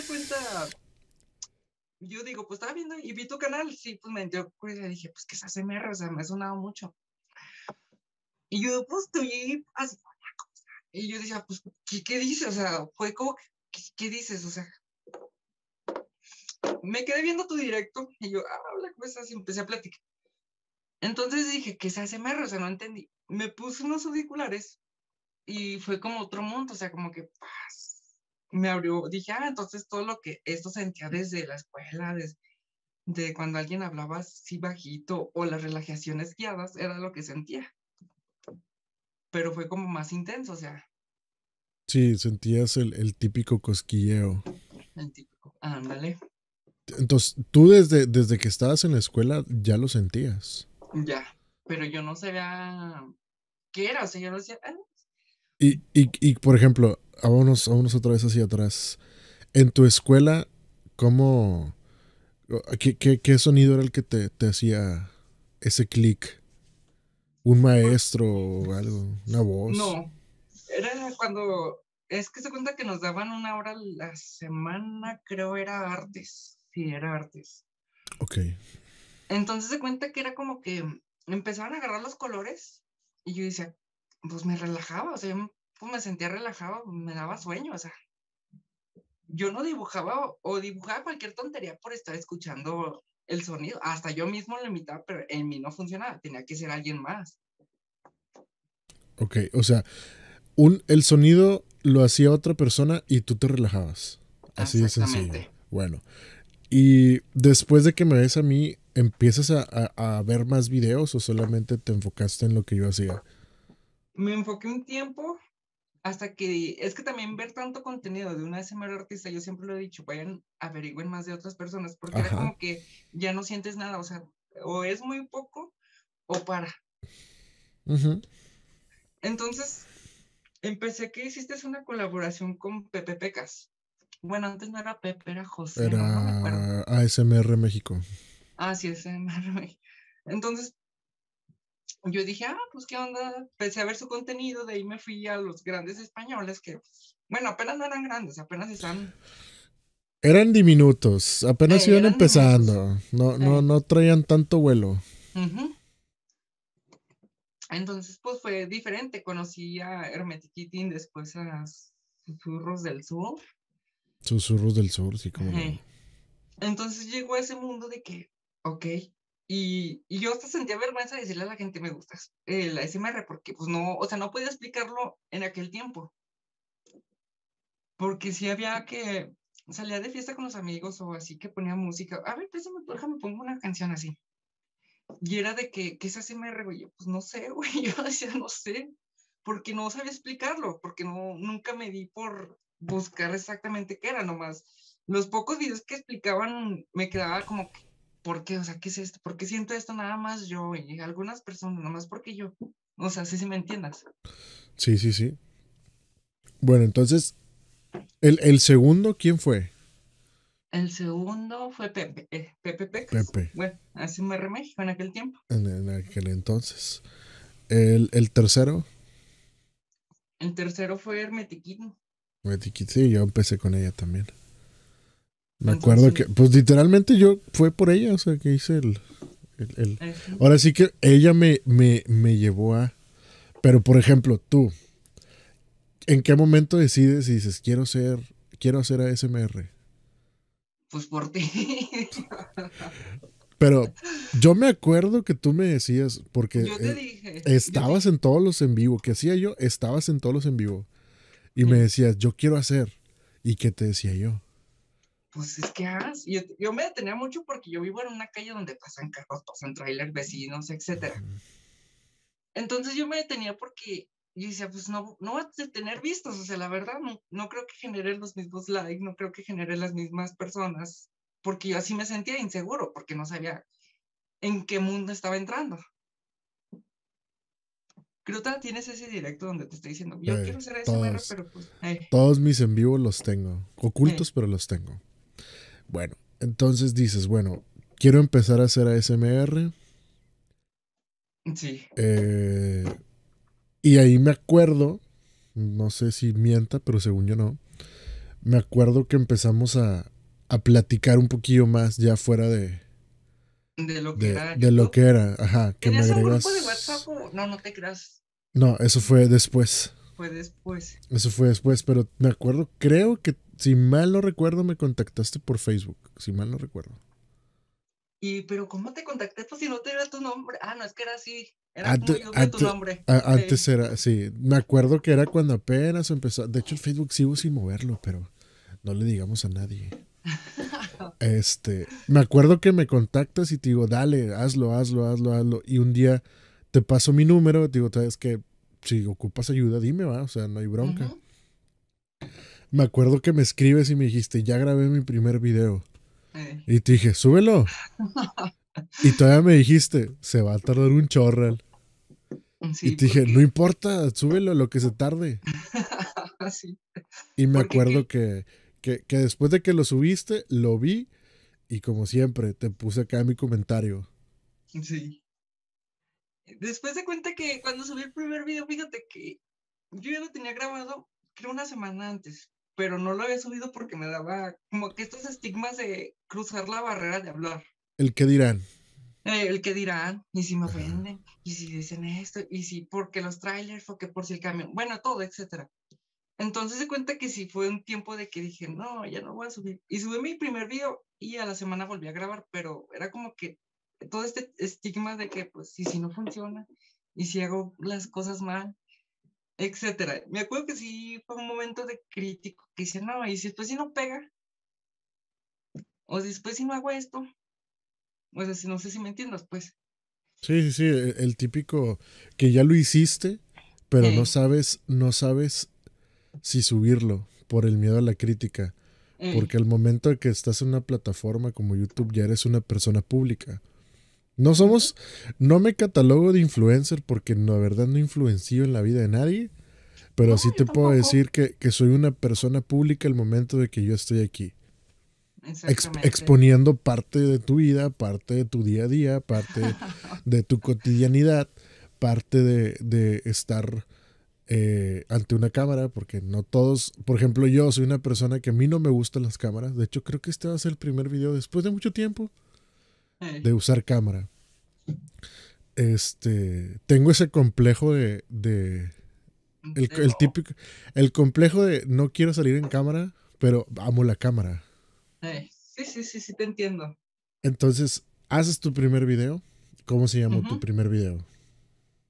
B: yo digo, pues estaba viendo y vi tu canal, sí, pues me dio curiosidad, dije, pues que es ASMR, o sea, me ha sonado mucho. Y yo, pues y así, y yo decía, pues, ¿qué, dices? O sea, fue como, ¿qué, dices? O sea, me quedé viendo tu directo y yo, ah, habla cosas y empecé a platicar. Entonces dije, ¿qué es ASMR? O sea, no entendí. Me puse unos auriculares y fue como otro mundo, o sea, como que, me abrió, dije, ah, entonces todo lo que esto sentía desde la escuela, desde de cuando alguien hablaba así bajito o las relajaciones guiadas, era lo que sentía. Pero fue como más intenso, o sea.
A: Sí, sentías el, típico cosquilleo.
B: El típico, ándale.
A: Entonces, tú desde, desde que estabas en la escuela ya lo sentías.
B: Ya, pero yo no sabía qué era, o sea, yo decía, ah,
A: y, y, y por ejemplo, vámonos otra vez hacia atrás. En tu escuela, ¿cómo... ¿Qué, sonido era el que te, te hacía ese clic? ¿Un maestro o algo? ¿Una voz? No,
B: era cuando... Es que se cuenta que nos daban una hora la semana, creo era artes. Sí, era artes. Ok. Entonces se cuenta que era como que empezaban a agarrar los colores y yo decía, pues me relajaba, o sea, pues, me sentía relajado, me daba sueño, o sea, yo no dibujaba o dibujaba cualquier tontería por estar escuchando el sonido, hasta yo mismo lo imitaba, pero en mí no funcionaba, tenía que ser alguien más.
A: Ok, o sea, un, el sonido lo hacía otra persona y tú te relajabas. Así de sencillo. Bueno, y después de que me ves a mí, ¿empiezas a, a ver más videos o solamente te enfocaste en lo que yo hacía?
B: me enfoqué un tiempo hasta que es que también ver tanto contenido de una SMR artista, yo siempre lo he dicho, vayan, averigüen más de otras personas, porque era como que ya no sientes nada, o sea, o es muy poco o para. Entonces, empecé que hiciste una colaboración con Pepe Pecas. Bueno, antes no era Pepe, era José. Era
A: ASMR México.
B: Ah, sí, ASMR México. Entonces, yo dije, ah, pues qué onda, empecé a ver su contenido, de ahí me fui a los grandes españoles que, pues, bueno, apenas no eran grandes, apenas están...
A: Eran diminutos, apenas iban empezando, no, no, no traían tanto vuelo.
B: Entonces, pues fue diferente, conocí a Hermetiquitín, después a Susurros del Sur.
A: Susurros del Sur,
C: sí, como...
B: Entonces llegó a ese mundo de que, ok, y, yo hasta sentía vergüenza de decirle a la gente, me gustas, eh, la SMR, porque pues no, o sea, no podía explicarlo en aquel tiempo. Porque si había que, salía de fiesta con los amigos o así que ponía música, a ver, pésame, déjame, pongo una canción así. Y era de que, ¿qué es SMR, güey? Yo, pues no sé, güey, yo decía, no sé, porque no sabía explicarlo, porque no, nunca me di por buscar exactamente qué era, nomás. Los pocos videos que explicaban me quedaba como que, ¿por qué? O sea, ¿qué es esto? ¿Por qué siento esto nada más yo y algunas personas, nada más porque yo? O sea, si ¿sí, sí me entiendas.
A: Sí, sí, sí. Bueno, entonces, ¿el, segundo quién fue?
B: El segundo fue Pepe, eh, Pepe Pepe. Bueno, así me México en aquel tiempo.
A: En, aquel entonces. ¿El, tercero?
B: El tercero fue Hermetiquín.
A: Hermetiquín, sí, yo empecé con ella también. Me acuerdo que, pues literalmente yo fue por ella, o sea, que hice el... el, Ahora sí que ella me, me, llevó a... Pero, por ejemplo, tú, ¿en qué momento decides y dices, quiero ser, quiero hacer ASMR?
B: Pues por ti.
A: Pero yo me acuerdo que tú me decías, porque eh, estabas en todos los en vivo, que hacía yo, estabas en todos los en vivo. Y me decías, yo quiero hacer. ¿Y qué te decía yo?
B: pues es que haz. Yo, me detenía mucho porque yo vivo en una calle donde pasan carros, pasan trailers, vecinos, etc. Entonces yo me detenía porque yo decía, pues no, no voy a tener vistos, o sea, la verdad, no, no creo que genere los mismos likes, no creo que genere las mismas personas, porque yo así me sentía inseguro, porque no sabía en qué mundo estaba entrando. Cruta, tienes ese directo donde te estoy diciendo, yo eh, quiero ser ese, todos, pero pues... Eh.
A: Todos mis en vivo los tengo, ocultos, eh. pero los tengo. Bueno, entonces dices, bueno, quiero empezar a hacer ASMR. Sí. Eh, y ahí me acuerdo, no sé si mienta, pero según yo no, me acuerdo que empezamos a, platicar un poquillo más ya fuera de... De lo que era. De lo que era, ajá. Que me grupo de
B: WhatsApp o... No, no te
A: creas. No, eso fue después. Fue después. Eso fue después, pero me acuerdo, creo que si mal no recuerdo, me contactaste por Facebook, si mal no recuerdo.
B: Y, pero ¿cómo te contacté? Pues si no te era tu nombre. Ah, no, es que era así. Era antes, tu nombre. Antes era,
A: sí. Me acuerdo que era cuando apenas empezó. De hecho, el Facebook sigo sin moverlo, pero no le digamos a nadie. este, me acuerdo que me contactas y te digo, dale, hazlo, hazlo, hazlo, hazlo. Y un día te paso mi número, te digo, sabes que si ocupas ayuda, dime, va, o sea, no hay bronca me acuerdo que me escribes y me dijiste, ya grabé mi primer video. Y te dije, súbelo. y todavía me dijiste, se va a tardar un chorral. y te dije, no importa, súbelo lo que se tarde. Y me acuerdo que, que, después de que lo subiste, lo vi y como siempre, te puse acá mi comentario.
B: Sí. Después de cuenta que cuando subí el primer video, fíjate que yo ya lo tenía grabado, creo, una semana antes pero no lo había subido porque me daba como que estos estigmas de cruzar la barrera de hablar.
A: El que dirán.
B: Eh, el que dirán, y si me ofenden, y si dicen esto, y si porque los trailers, o que por si el camión, bueno, todo, etcétera. Entonces se cuenta que sí fue un tiempo de que dije, no, ya no voy a subir. Y subí mi primer video y a la semana volví a grabar, pero era como que todo este estigma de que, pues, y si no funciona, y si hago las cosas mal, etcétera. Me acuerdo que sí fue un momento de crítico que dice, no, y si después si no pega, o después si no hago esto, o sea, si no sé si me entiendas, pues.
A: Sí, sí, sí, e-, el, típico que ya lo hiciste, pero no sabes, no sabes si subirlo por el miedo a la crítica. Mm. Porque al momento que estás en una plataforma como YouTube ya eres una persona pública. No somos, no me catalogo de influencer porque la verdad no influencio en la vida de nadie, pero sí te puedo decir que, soy una persona pública el momento de que yo estoy aquí. exponiendo parte de tu vida, parte de tu día a día, parte de tu cotidianidad, parte de, estar eh, ante una cámara, porque no todos, por ejemplo, yo soy una persona que a mí no me gustan las cámaras, de hecho creo que este va a ser el primer video después de mucho tiempo de usar cámara. Este, tengo ese complejo de, el, típico, el complejo de no quiero salir en cámara, pero amo la cámara.
B: Sí, sí, sí, sí, te entiendo.
A: Entonces, haces tu primer video. ¿Cómo se llamó tu primer video?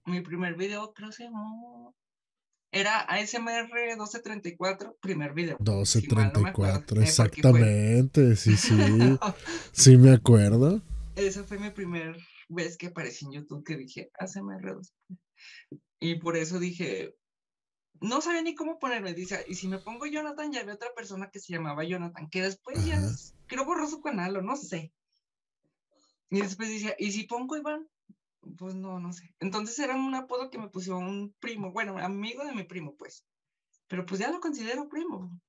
B: Mi primer video creo se llamó. Era ASMR 1234, primer video. 1234, eh, exactamente,
A: sí, sí. sí me acuerdo esa fue mi primera
B: vez que aparecí en YouTube que dije, hazme redes, Y por eso dije, no sabía ni cómo ponerme. Dice, y si me pongo Jonathan, ya había otra persona que se llamaba Jonathan, que después ya creo borró su canal o no sé. Y después dice, ¿y si pongo Iván? Pues no, no sé. Entonces era un apodo que me puso un primo, bueno, amigo de mi primo, pues. Pero pues ya lo considero primo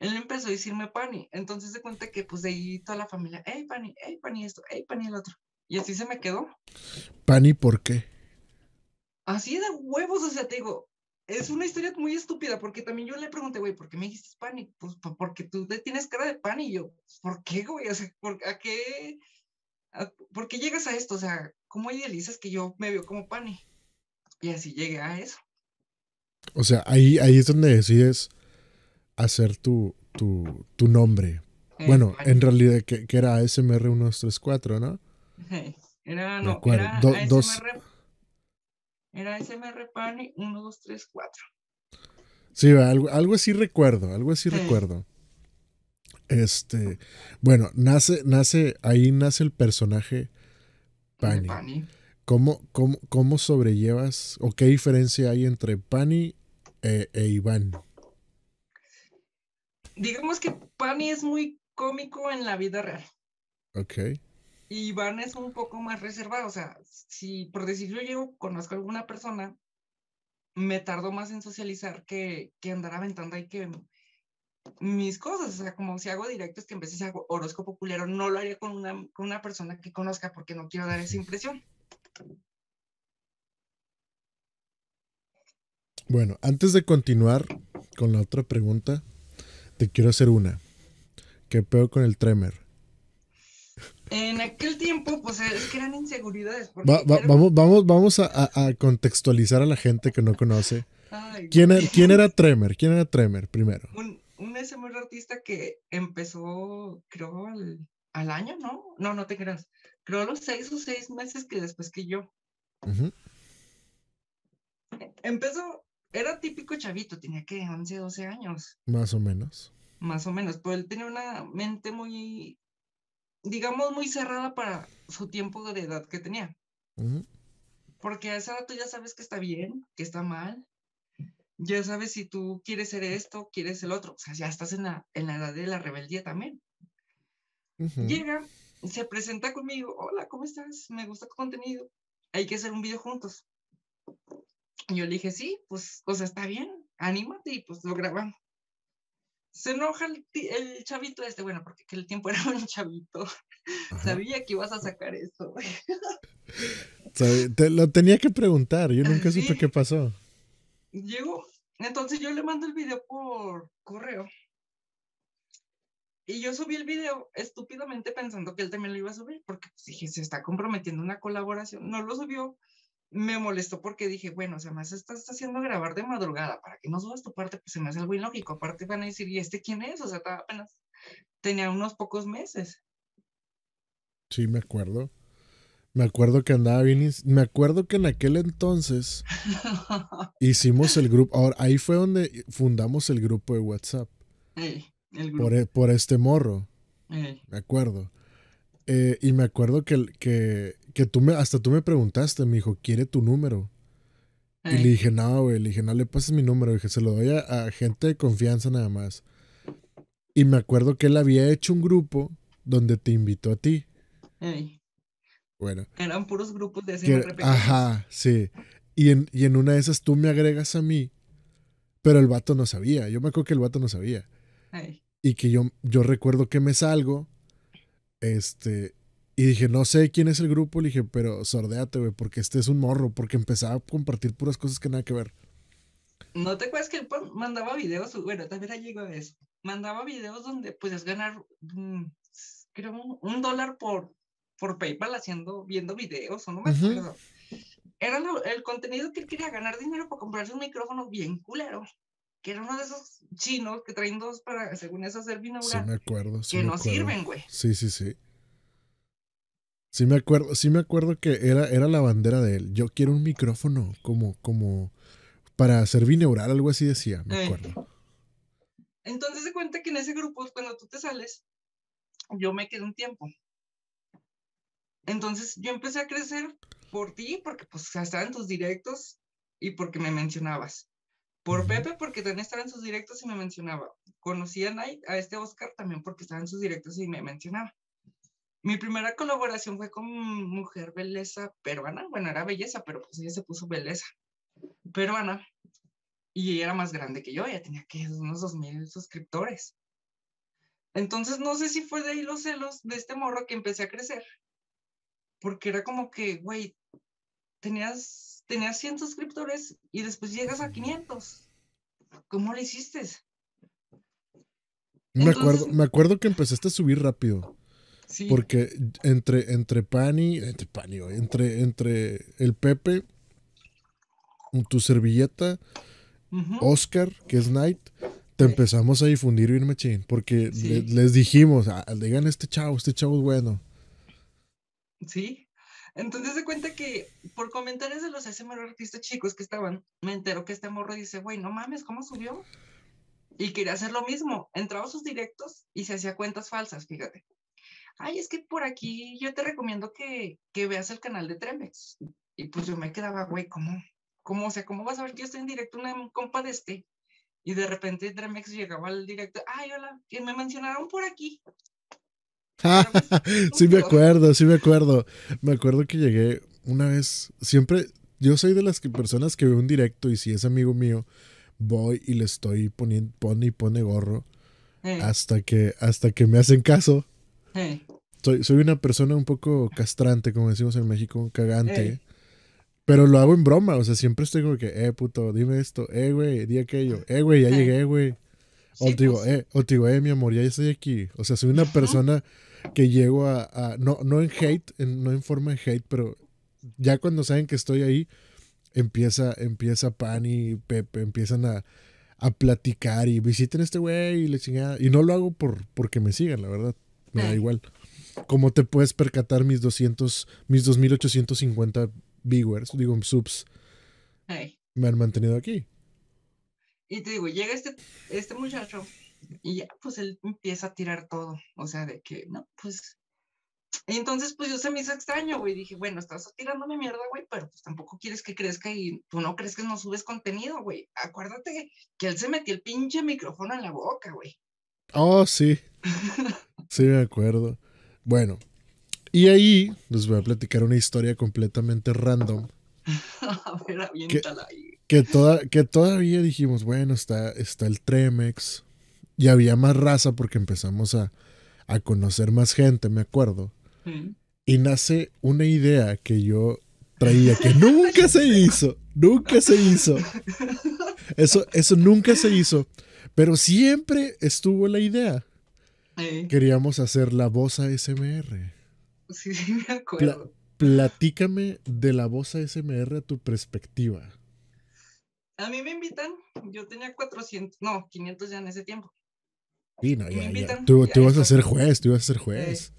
B: él empezó a decirme Pani. Entonces se cuenta que pues de ahí toda la familia, hey Pani, hey Pani esto, hey Pani el otro. Y así se me quedó.
A: Pani, ¿por qué?
B: Así de huevos, o sea, te digo, es una historia muy estúpida porque también yo le pregunté, güey, ¿por qué me dijiste Pani? Pues porque tú te tienes cara de Pani. Y yo, pues, ¿por qué, güey? O sea, ¿por, qué? ¿Por qué llegas a esto? O sea, ¿cómo idealizas que yo me veo como Pani? Y así llegué a eso.
A: O sea, ahí, ahí es donde decides hacer tu, tu, nombre. bueno, en realidad que, era smr 1234, ¿no?
B: Era, no, era era ASMR Pani 1234.
A: Sí, algo, algo así recuerdo, algo así recuerdo. Este, bueno, nace, nace, ahí nace el personaje Pani. ¿Cómo, sobrellevas o qué diferencia hay entre Pani eh, e Iván?
B: digamos que Pani es muy cómico en la vida real. Ok. Y Iván es un poco más reservado. O sea, si por decirlo yo conozco a alguna persona, me tardo más en socializar que, que andar aventando ahí que mis cosas. O sea, como si hago directos que en veces hago horóscopo culero, no lo haría con una, con una persona que conozca porque no quiero dar esa impresión.
A: Bueno, antes de continuar con la otra pregunta, te quiero hacer una. ¿Qué peor con el tremer?
B: En aquel tiempo, pues que eran inseguridades.
A: Vamos, vamos, vamos a, contextualizar a la gente que no conoce. ¿Quién, era, ¿Quién, era Tremer? ¿Quién era Tremer primero? Un, SMR artista
B: que empezó, creo, al, año, ¿no? No, no te creas. Creo los seis o seis meses que después que yo. Empezó era típico chavito, tenía que 11, 12 años. Más o menos. Más o menos, pero él tenía una mente muy, digamos, muy cerrada para su tiempo de edad que tenía. Porque a esa edad tú ya sabes que está bien, que está mal, ya sabes si tú quieres ser esto, quieres el otro, o sea, ya estás en la, en la edad de la rebeldía también. Llega, se presenta conmigo, hola, ¿cómo estás? Me gusta tu contenido, hay que hacer un video juntos. Yo le dije, sí, pues, o pues, sea, está bien, anímate y pues lo grabamos. Se enoja el, chavito este, bueno, porque el tiempo era un chavito. Sabía que ibas a sacar eso.
A: Te, lo tenía que preguntar, yo nunca supe qué pasó.
B: Llegó, entonces yo le mando el video por correo. Y yo subí el video estúpidamente pensando que él también lo iba a subir, porque pues, dije, se está comprometiendo una colaboración. No lo subió, me molestó porque dije, bueno, o sea, más estás haciendo grabar de madrugada para que no subas tu parte, pues se me hace algo ilógico. Aparte van a decir, ¿y este quién es? O sea, estaba apenas tenía unos pocos meses.
A: Sí, me acuerdo. Me acuerdo que andaba bien. Me acuerdo que en aquel entonces hicimos el grupo. Ahora, ahí fue donde fundamos el grupo de WhatsApp. E, por, este morro. Me acuerdo. Eh, y me acuerdo que, que que tú me, hasta tú me preguntaste, me dijo, ¿quiere tu número? Y le dije, no, güey, le dije, no le pases mi número, le dije, se lo doy a, gente de confianza nada más. Y me acuerdo que él había hecho un grupo donde te invitó a ti.
B: Ay. Bueno. Eran puros grupos de que, Ajá,
A: sí. Y en, una de esas tú me agregas a mí, pero el vato no sabía. Yo me acuerdo que el vato no sabía. Ay. Y que yo, yo recuerdo que me salgo, este, y dije, no sé quién es el grupo. Le dije, pero sordéate, güey, porque este es un morro. Porque empezaba a compartir puras cosas que nada que ver.
B: ¿No te acuerdas que él mandaba videos? Bueno, también ahí llegó a eso. Mandaba videos donde puedes ganar, mm, creo, un dólar por, por PayPal haciendo, viendo videos o no me acuerdo. Era el contenido que él quería ganar dinero para comprarse un micrófono bien culero. Que era uno de esos chinos que traen dos para, según eso, hacer binaural. Sí, me acuerdo. que no sirven, güey.
A: Sí, sí, sí. Sí me acuerdo, sí me acuerdo que era, era la bandera de él. Yo quiero un micrófono como, como para hacer bineural, algo así decía, me
B: acuerdo. Entonces se cuenta que en ese grupo, cuando tú te sales, yo me quedé un tiempo. Entonces yo empecé a crecer por ti, porque pues estaba en tus directos y porque me mencionabas. Por Pepe, porque también estaba en sus directos y me mencionaba. Conocí a a este Oscar también porque estaba en sus directos y me mencionaba. Mi primera colaboración fue con mujer belleza peruana. Bueno, era belleza, pero pues ella se puso belleza peruana. Y ella era más grande que yo, ella tenía que unos 2.000 suscriptores. Entonces no sé si fue de ahí los celos de este morro que empecé a crecer. Porque era como que, güey, tenías, tenías 100 suscriptores y después llegas a 500. ¿Cómo lo hiciste? Me, acuerdo, me
A: acuerdo que empezaste a subir rápido. Porque entre, entre Pani, entre Pani, entre, entre el Pepe, tu servilleta, Oscar, que es Knight, te empezamos a difundir bien machín. Porque les dijimos, ah, digan este chavo, este chavo es bueno.
B: Sí. Entonces se cuenta que por comentarios de los SMR artistas chicos que estaban, me entero que este morro dice, güey, no mames, ¿cómo subió? Y quería hacer lo mismo. Entraba a sus directos y se hacía cuentas falsas, fíjate ay, es que por aquí yo te recomiendo que, veas el canal de Tremex. Y pues yo me quedaba, güey, ¿cómo? ¿Cómo? O sea, ¿cómo vas a ver que yo estoy en directo una compa de este? Y de repente Tremex llegaba al directo, ay, hola, ¿quién me mencionaron por aquí.
A: sí me acuerdo, sí me acuerdo. Me acuerdo que llegué una vez, siempre, yo soy de las personas que veo un directo y si es amigo mío, voy y le estoy poniendo, pone y pone gorro. Eh. Hasta que, hasta que me hacen caso. Soy, una persona un poco castrante, como decimos en México, cagante. Pero lo hago en broma, o sea, siempre estoy como que, eh, puto, dime esto, eh, güey, di aquello, eh, güey, ya llegué, güey. O te digo, pues. eh, o digo, eh, mi amor, ya estoy aquí. O sea, soy una persona que llego a, no, no en hate, no en forma de hate, pero ya cuando saben que estoy ahí, empieza, empieza Pan y Pepe, empiezan a, platicar y visiten a este güey y le chingada. Y no lo hago por, porque me sigan, la verdad me da igual. Como te puedes percatar mis 200, mis 2850 viewers, digo subs, me han mantenido aquí.
B: Y te digo, llega este, este, muchacho y ya, pues él empieza a tirar todo, o sea, de que, no, pues... Y entonces, pues yo se me hizo extraño, güey. Dije, bueno, estás tirándome mierda, güey, pero pues tampoco quieres que crezca y tú no crees que no subes contenido, güey. Acuérdate que él se metió el pinche micrófono en la boca, güey.
A: Oh, sí. Sí, me acuerdo. Bueno, y ahí les voy a platicar una historia completamente random.
C: a ver, que,
A: Que, toda, que todavía dijimos, bueno, está, está el Tremex. Y había más raza porque empezamos a, conocer más gente, me acuerdo. Y nace una idea que yo traía que nunca se hizo. Nunca se hizo. Eso, eso nunca se hizo. Pero siempre estuvo la idea. Queríamos hacer la voz ASMR.
B: Sí, sí, me acuerdo.
A: platícame de la voz ASMR a tu perspectiva.
B: A mí me invitan, yo tenía 400, no, 500 ya en ese tiempo. Sí, no, ya, ya. Tú, vas a ser juez, tú vas a ser juez.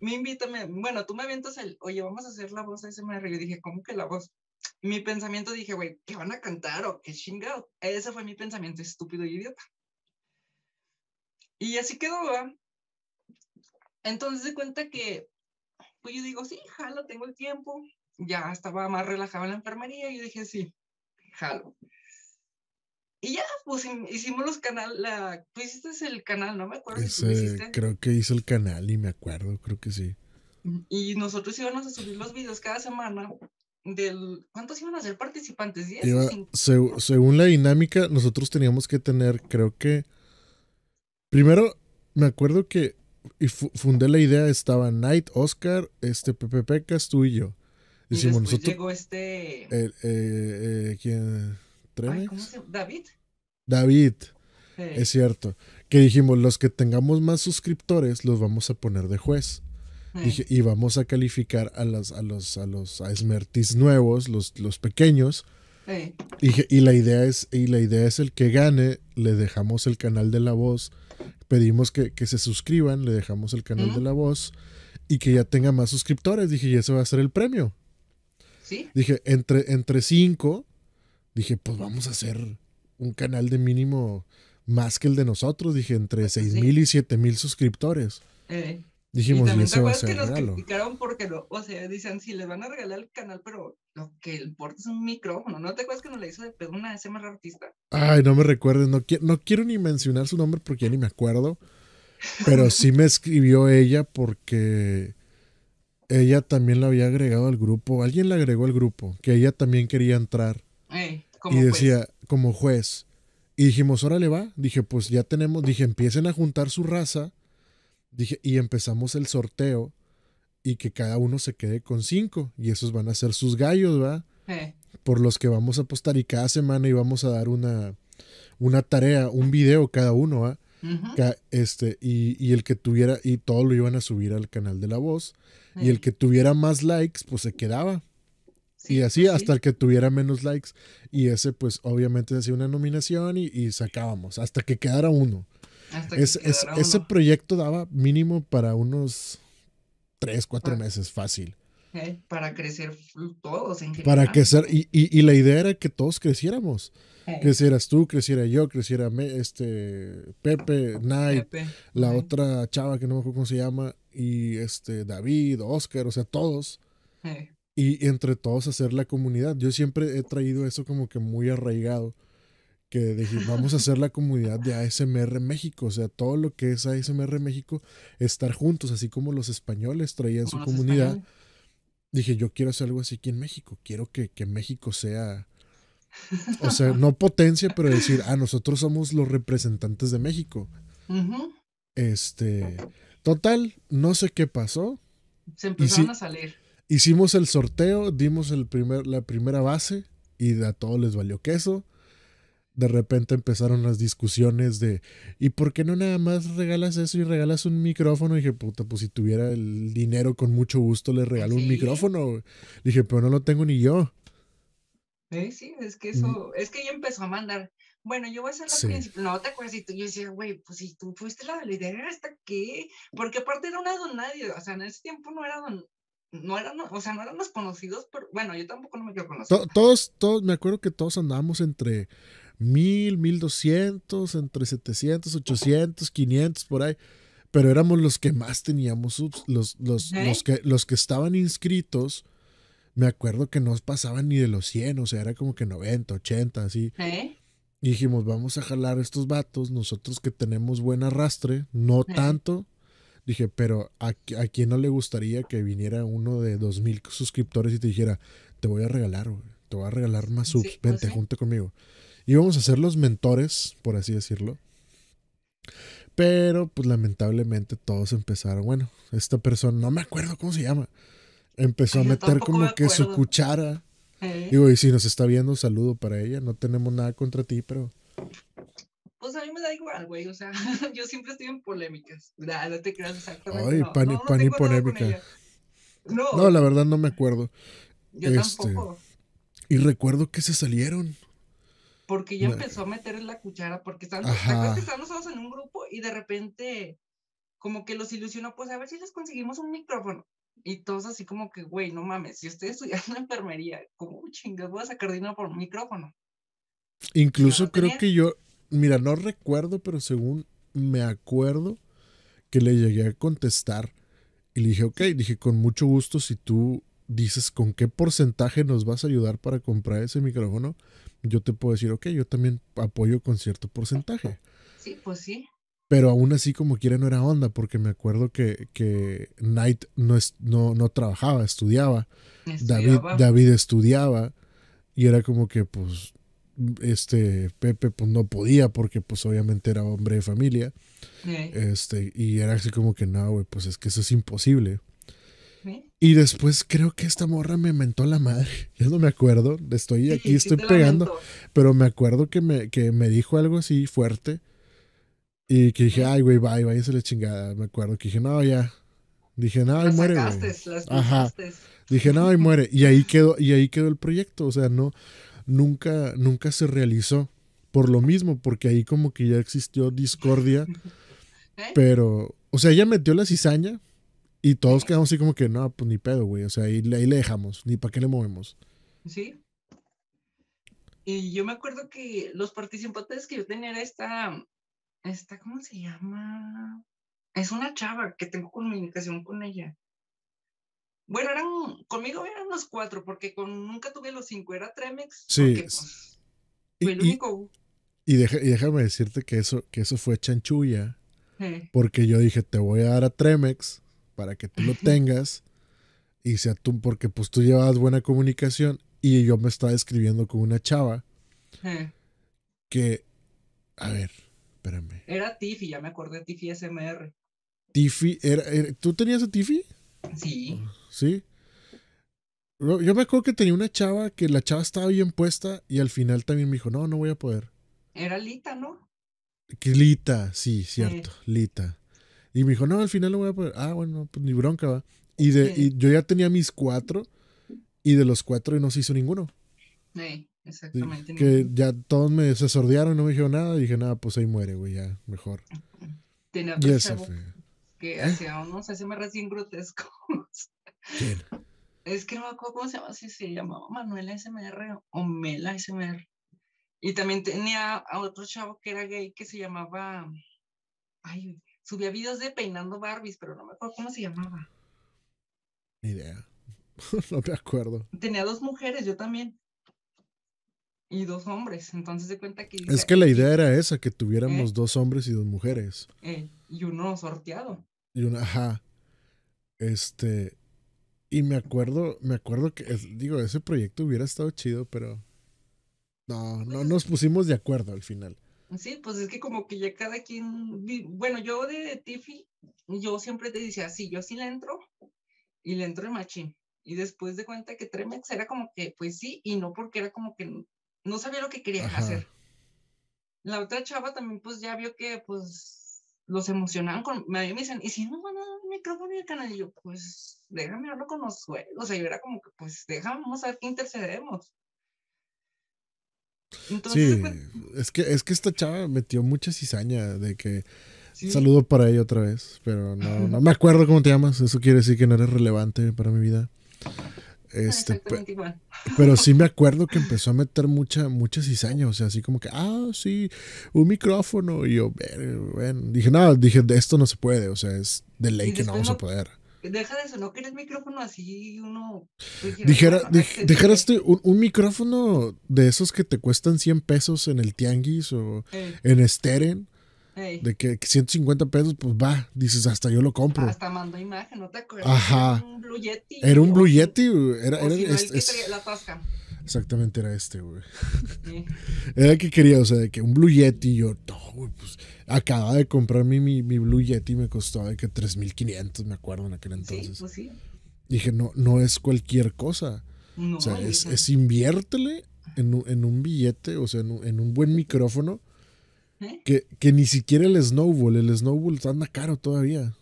B: me invitan, bueno, tú me avientas el, oye, vamos a hacer la voz ASMR. Yo dije, ¿cómo que la voz? mi pensamiento dije, güey, ¿qué van a cantar o qué chingado? Ese fue mi pensamiento estúpido y idiota. Y así quedó, Entonces de cuenta que, pues yo digo, sí, jalo, tengo el tiempo. Ya estaba más relajado en la enfermería y dije, sí, jalo. Y ya, pues hicimos los canales. la, tú hiciste el canal, no me acuerdo.
A: Creo que hice el canal y me acuerdo, creo que sí.
B: Y nosotros íbamos a subir los videos cada semana ¿Cuántos iban a ser participantes? ¿10?
A: según la dinámica, nosotros teníamos que tener, creo que... Primero, me acuerdo que y fundé la idea, estaba Knight, Oscar, este Pepe Pecas, tú y yo. y llegó
B: este...
A: Eh, eh, eh, ¿Quién?
B: David.
A: David. Es cierto. Que dijimos, los que tengamos más suscriptores los vamos a poner de juez. Dije, y vamos a calificar a, las, a los, a los a esmertis nuevos, los, los pequeños. Dije, y la idea es, y la idea es el que gane, le dejamos el canal de la voz, pedimos que, que se suscriban, le dejamos el canal de la voz y que ya tenga más suscriptores. Dije, y ese va a ser el premio. Dije, entre, entre cinco, dije, pues vamos a hacer un canal de mínimo más que el de nosotros. Dije, entre pues seis mil y siete mil suscriptores. Eh.
B: Dijimos, y también te acuerdas que nos criticaron porque, o sea, dicen, sí, les van a regalar el canal, pero lo que importa es un micrófono. ¿No te acuerdas que nos le hizo de pedo una SMR artista?
A: Ay, no me recuerdes, no, no quiero ni mencionar su nombre porque ya ni me acuerdo, pero sí me escribió ella porque ella también la había agregado al grupo, alguien la agregó al grupo, que ella también quería entrar.
C: Eh, y decía,
A: como juez. Y dijimos, órale va, dije, pues ya tenemos, dije, empiecen a juntar su raza Dije, y empezamos el sorteo y que cada uno se quede con cinco. Y esos van a ser sus gallos, ¿va? Por los que vamos a apostar y cada semana íbamos a dar una, una tarea, un video cada uno, ¿va? Este, y, el que tuviera, y todo lo iban a subir al canal de la voz. Y el que tuviera más likes, pues se quedaba. y pues así hasta el que tuviera menos likes. Y ese, pues obviamente, hacía una nominación y, y, sacábamos hasta que quedara uno.
B: Es, ese
A: proyecto daba mínimo para unos 3, 4 ah. meses, fácil.
B: Para crecer todos en Para crecer,
A: y, la idea era que todos creciéramos. Crecieras tú, creciera yo, creciera este Pepe, Night, la otra chava que no me acuerdo cómo se llama, y este David, Oscar, o sea, todos. Y entre todos hacer la comunidad. Yo siempre he traído eso como que muy arraigado que dije, vamos a hacer la comunidad de ASMR México, o sea, todo lo que es ASMR México, estar juntos, así como los españoles traían su comunidad. Dije, yo quiero hacer algo así aquí en México, quiero que, México sea, o sea, no potencia, pero decir, ah, nosotros somos los representantes de México. Este, total, no sé qué pasó.
B: Se empezaron a salir.
A: Hicimos el sorteo, dimos el primer, la primera base y a todos les valió queso de repente empezaron las discusiones de ¿y por qué no nada más regalas eso y regalas un micrófono? Y dije, puta, pues si tuviera el dinero con mucho gusto le regalo un micrófono. dije, pero no lo tengo ni yo.
B: Sí, Sí, es que mm. eso, es que ella empezó a mandar. Bueno, yo voy a ser la principal. No, te acuerdas, y tú, yo decía, güey, pues si tú fuiste la validera, ¿hasta qué? Porque aparte era una don nadie, o sea, en ese tiempo no era no eran, o sea, no eran los conocidos, pero bueno, yo tampoco no me quiero conocer.
A: todos, todos, me acuerdo que todos andábamos entre mil, mil doscientos entre 700, 800, 500 por ahí, pero éramos los que más teníamos subs, los, que, los que estaban inscritos. Me acuerdo que no pasaban ni de los 100, o sea, era como que 90, 80, así. Y dijimos, vamos a jalar estos vatos, nosotros que tenemos buen arrastre, no tanto. Dije, pero ¿a, quién no le gustaría que viniera uno de dos mil suscriptores y te dijera, te voy a regalar, te voy a regalar más subs, pues vente, junta conmigo? íbamos a ser los mentores, por así decirlo. Pero pues lamentablemente todos empezaron, bueno, esta persona, no me acuerdo cómo se llama, empezó a meter como que su cuchara. y Digo, y si nos está viendo, saludo para ella, no tenemos nada contra ti, pero...
B: Pues a mí me da igual, güey, o sea, yo siempre estoy en polémicas. no te creas exactamente. Ay, no. polémica. No. la
A: verdad no me acuerdo. Este, y recuerdo que se salieron
B: porque ya empezó a meter la cuchara, porque estaban, todos en un grupo y de repente como que los ilusionó, pues a ver si les conseguimos un micrófono. Y todos así como que, güey, no mames, si ustedes estudiando enfermería, ¿cómo chingas voy a sacar dinero por un micrófono?
A: Incluso creo que yo, mira, no recuerdo, pero según me acuerdo que le llegué a contestar y le dije, ok, dije, con mucho gusto si tú dices con qué porcentaje nos vas a ayudar para comprar ese micrófono, yo te puedo decir, ok, yo también apoyo con cierto porcentaje.
B: Sí, pues sí.
A: Pero aún así, como quiera, no era onda, porque me acuerdo que, que Knight no, no, trabajaba, estudiaba. David, David estudiaba. Y era como que, pues, este Pepe pues no podía porque pues obviamente era hombre de familia. Este, y era así como que no, güey, pues es que eso es imposible. Y después creo que esta morra me mentó la madre. Ya no me acuerdo. Estoy aquí, estoy pegando. Pero me acuerdo que me, que me dijo algo así fuerte. Y que dije, ay, güey, bye, váyase la chingada. Me acuerdo que dije, no, ya. Dije, no, y muere. Ajá. Dije, no, y muere. Y ahí quedó, y ahí quedó el proyecto. O sea, no, nunca, nunca se realizó. Por lo mismo, porque ahí como que ya existió discordia. ¿Eh? Pero, o sea, ella metió la cizaña, y todos quedamos así como que, no, pues ni pedo, güey. O sea, ahí, le dejamos, ni para qué le movemos.
B: Sí. Y yo me acuerdo que los participantes que yo tenía era esta, esta, ¿cómo se llama? Es una chava que tengo comunicación con ella. Bueno, eran, conmigo eran los cuatro, porque con, nunca tuve los cinco, era Tremex.
A: Sí. Pues, y, el único. Y, déjame decirte que eso, que eso fue chanchulla. Porque yo dije, te voy a dar a Tremex para que tú lo tengas y sea tú, porque pues tú llevabas buena comunicación y yo me estaba escribiendo con una chava que, a ver, espérame.
B: Era Tiffy, ya me acordé, Tiffy SMR.
A: Tiffy, era, ¿tú tenías a Tiffy? Sí. Sí. Yo me acuerdo que tenía una chava que la chava estaba bien puesta y al final también me dijo, no, no voy a poder.
B: Era Lita, ¿no?
A: Lita, sí, cierto, eh. Lita. Y me dijo, no, al final lo voy a poner. Ah, bueno, pues ni bronca, va. Y, de, y yo ya tenía mis cuatro, y de los cuatro no se hizo ninguno.
B: Sí, exactamente. que ya
A: todos me se sordearon, no me dijeron nada. Y dije, nada, pues ahí muere, güey, ya, mejor.
B: Tenía y esa Que ¿Eh? hacía unos me recién grotescos. ¿Quién? Es que no me acuerdo cómo se llama, si se llamaba Manuela SMR o Mela SMR. Y también tenía a otro chavo que era gay que se llamaba. Ay, subía videos de peinando Barbies, pero no me acuerdo cómo se llamaba.
A: Ni idea. no me acuerdo.
B: Tenía dos mujeres, yo también. Y dos hombres, entonces de cuenta que... Es que la idea
A: era esa, que tuviéramos ¿Eh? dos hombres y dos mujeres.
B: Eh, y uno sorteado.
A: Y una, ajá. Este... Y me acuerdo, me acuerdo que, digo, ese proyecto hubiera estado chido, pero... No, no nos pusimos de acuerdo al final.
B: Sí, pues es que como que ya cada quien, bueno, yo de Tiffy, yo siempre te decía, sí, yo sí le entro y le entro de machín. Y después de cuenta que Tremex era como que, pues sí, y no porque era como que no sabía lo que quería hacer. La otra chava también pues ya vio que pues los emocionaban con, me dicen, ¿y si no van a dar el micrófono y el canal? Y yo, pues déjame hablar con los güeyes. O sea, yo era como que, pues déjame, vamos a ver qué intercedemos
A: sí, es, que, es que esta chava metió mucha cizaña de que... Saludo para ella otra vez, pero no, me acuerdo cómo te llamas. Eso quiere decir que no eres relevante para mi vida. Ah, este, pero sí me acuerdo que empezó a meter mucha, mucha cizaña, o sea, así como que, ah, sí, un micrófono, y yo, bueno, dije, no, dije, de esto no se puede, o sea, es de ley que no vamos a poder.
B: Deja de eso, no quieres micrófono así, uno. Pues, Dijera,
A: un, micrófono de esos que te cuestan 100 pesos en el Tianguis o en Steren. De que 150 pesos, pues va, dices, hasta yo lo compro. Hasta
B: mando imagen, ¿no te acuerdas? Ajá. Era un Blue Yeti.
A: Era un Blue Yeti, Era, era si la tasca. Exactamente era este, güey. Era que quería, o sea, de que un Blue Yeti, yo, no, güey, pues Acaba de comprar mi, mi, Blue Yeti me costó de que 3.500, me acuerdo en aquel entonces. Pues dije, no, no es cualquier cosa.
C: o sea, es,
A: inviértele en, en, un billete, o sea, en un, buen micrófono, ¿Eh? que, ni siquiera el Snowball, el Snowball anda caro todavía.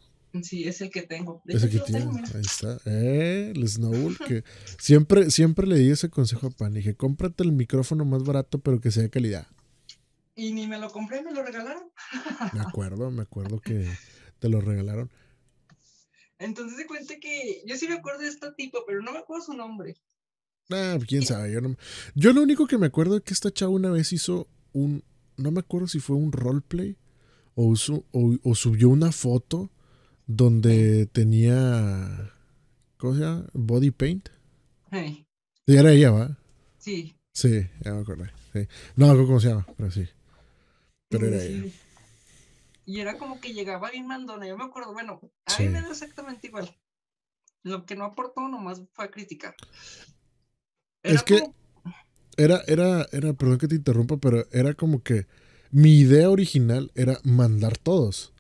B: Sí, es el que tengo. es el que Ahí
A: está. Eh, el Snowball. Que siempre, siempre le di ese consejo a Pan. Dije, cómprate el micrófono más barato, pero que sea de calidad
B: y ni me lo compré, me lo regalaron.
A: Me acuerdo, me acuerdo que te lo regalaron.
B: Entonces se cuenta que yo sí me acuerdo de este tipo, pero no me acuerdo su nombre.
A: Ah, quién sabe, yo no. Yo lo único que me acuerdo es que esta chava una vez hizo un. No me acuerdo si fue un roleplay o, o, subió una foto donde tenía. ¿Cómo se llama? Body paint. sí ya Era ella, ¿va? Sí. Sí, ya me acuerdo Sí. No me acuerdo cómo se llama, pero sí
C: era
B: Y era como que llegaba bien mandona, yo me acuerdo, bueno, a mí exactamente igual. Lo que no aportó nomás fue criticar.
A: es que era, era, era, perdón que te interrumpa, pero era como que mi idea original era mandar todos.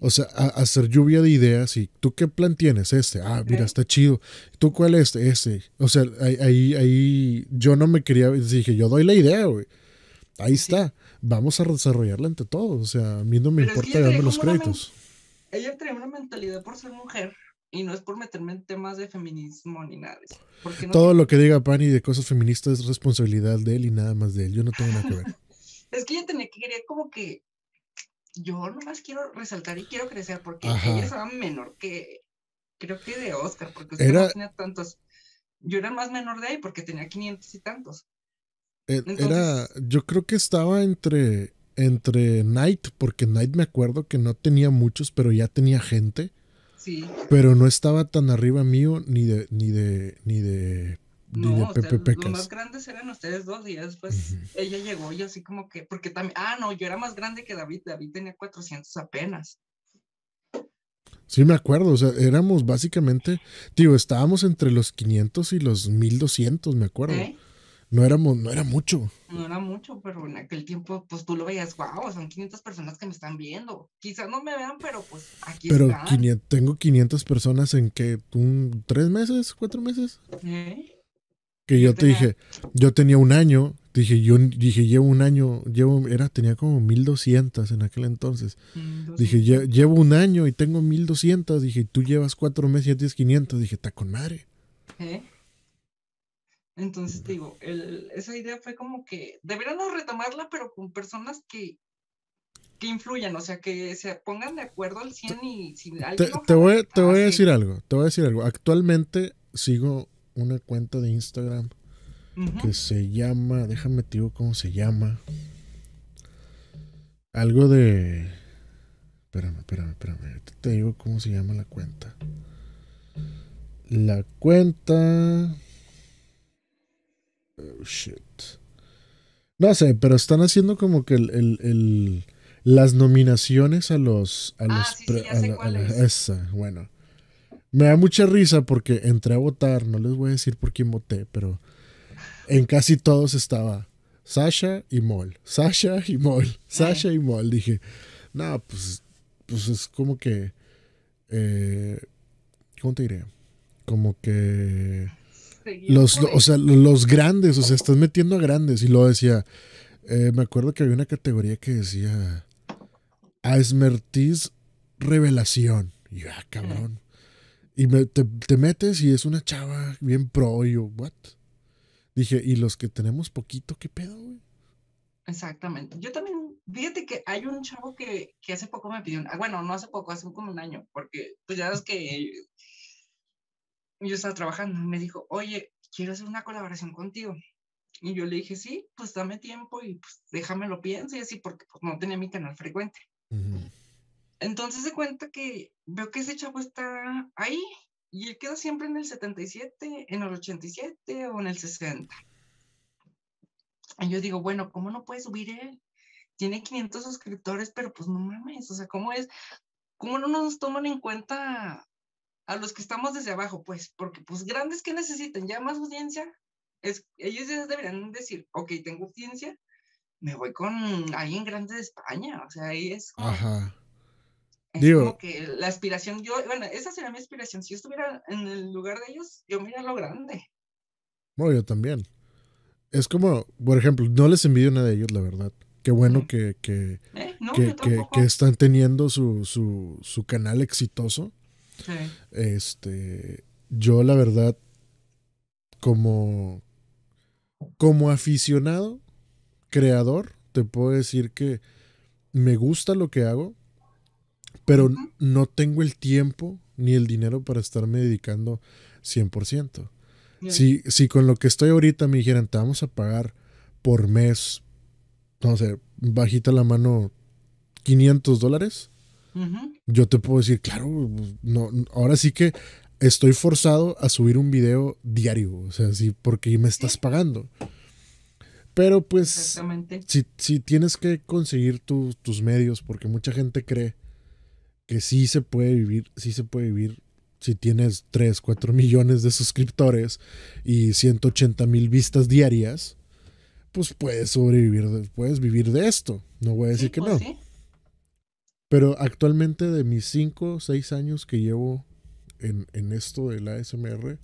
A: O sea, hacer lluvia de ideas y tú qué plan tienes este, ah, mira, está chido. ¿Tú cuál es este? O sea, ahí, ahí, yo no me quería, dije, yo doy la idea, güey. Ahí está vamos a desarrollarla entre todos. O sea, a mí no me importa darme los créditos.
B: Ella tenía una mentalidad por ser mujer y no es por meterme en temas de feminismo ni nada. De Todo lo que diga
A: Pani de cosas feministas es responsabilidad de él y nada más de él. Yo no tengo nada que ver.
B: es que yo tenía que quería como que yo nomás quiero resaltar y quiero crecer porque ella estaba menor que creo que de Oscar porque usted tenía tantos. Yo era más menor de ahí porque tenía 500 y tantos.
A: Era, yo creo que estaba entre, entre Night, porque Night me acuerdo que no tenía muchos, pero ya tenía gente. Sí. Pero no estaba tan arriba mío ni de, ni de, ni de, de Pepe Los más
B: grandes eran ustedes dos y después ella llegó y así como que, porque también, ah, no, yo era más grande que David, David tenía 400 apenas.
A: Sí, me acuerdo, o sea, éramos básicamente, digo, estábamos entre los 500 y los 1200, me acuerdo no, éramos, no era mucho.
B: No era mucho, pero en aquel tiempo, pues tú lo veías, wow, son 500 personas que me están viendo. Quizás no me vean, pero pues aquí pero
A: tengo 500 personas en que, un, ¿tres meses? ¿Cuatro meses?
B: Que
A: yo, te dije, yo tenía un año, dije, yo dije, llevo un año, llevo, era, tenía como 1200 en aquel entonces. Dije, lle, llevo un año y tengo 1200, dije, tú llevas cuatro meses y ya tienes 500, dije, está con madre.
B: ¿Eh? Entonces, te digo, esa idea fue como que deberíamos retomarla, pero con personas que, que influyan, o sea, que se pongan de acuerdo al 100 y si alguien... Te, voy,
A: a decir algo, te voy a decir algo. Actualmente sigo una cuenta de Instagram que se llama, déjame te digo cómo se llama. Algo de... Espérame, espérame, espérame. Te digo cómo se llama la cuenta. La cuenta... Oh, no sé, pero están haciendo como que las nominaciones a los... bueno. Me da mucha risa porque entré a votar, no les voy a decir por quién voté, pero en casi todos estaba Sasha y Mol, Sasha y Mol, ah. Sasha y Mol. Dije, no, pues, pues es como que... Eh, ¿Cómo te diré? Como que los, o sea, los grandes, o sea, estás metiendo a grandes. Y lo decía, eh, me acuerdo que había una categoría que decía a esmertiz Revelación. Y ah, cabrón. Y te, metes y es una chava bien pro. Y yo, ¿what? Dije, ¿y los que tenemos poquito, qué
B: pedo, güey? Exactamente. Yo también, fíjate que hay un chavo que, hace poco me pidió, ah, bueno, no hace poco, hace como un año, porque pues ya ves que yo estaba trabajando me dijo, oye, quiero hacer una colaboración contigo. Y yo le dije, sí, pues dame tiempo y pues déjame lo pienso y así, porque pues, no tenía mi canal frecuente. Entonces se cuenta que veo que ese chavo está ahí y él queda siempre en el 77, en el 87 o en el 60. Y yo digo, bueno, ¿cómo no puede subir él? Tiene 500 suscriptores, pero pues no mames, o sea, ¿cómo es? ¿Cómo no nos toman en cuenta a los que estamos desde abajo, pues, porque pues grandes que necesitan ya más audiencia, es, ellos ya deberían decir, ok, tengo audiencia, me voy con alguien grande de España, o sea, ahí es como,
A: Ajá. Digo,
B: que la aspiración, yo, bueno, esa sería mi aspiración, si yo estuviera en el lugar de ellos, yo mira lo grande.
A: Bueno, yo también. Es como, por ejemplo, no les envidio nada de ellos, la verdad. Qué bueno que, que, eh, no, que, que, están teniendo su, su canal exitoso este, yo la verdad, como, como aficionado, creador, te puedo decir que me gusta lo que hago, pero no tengo el tiempo ni el dinero para estarme dedicando 100%. Si, si con lo que estoy ahorita me dijeran, te vamos a pagar por mes, no sé, bajita la mano, 500 dólares, yo te puedo decir, claro, no, ahora sí que estoy forzado a subir un video diario, o sea, sí, porque me estás pagando. Pero pues, si, tienes que conseguir tus medios, porque mucha gente cree que sí se puede vivir, sí se puede vivir si tienes 3, 4 millones de suscriptores y 180 mil vistas diarias, pues puedes sobrevivir, puedes vivir de esto. No voy a decir que pues no. Pero actualmente de mis 5 o 6 años que llevo en, esto de la ASMR,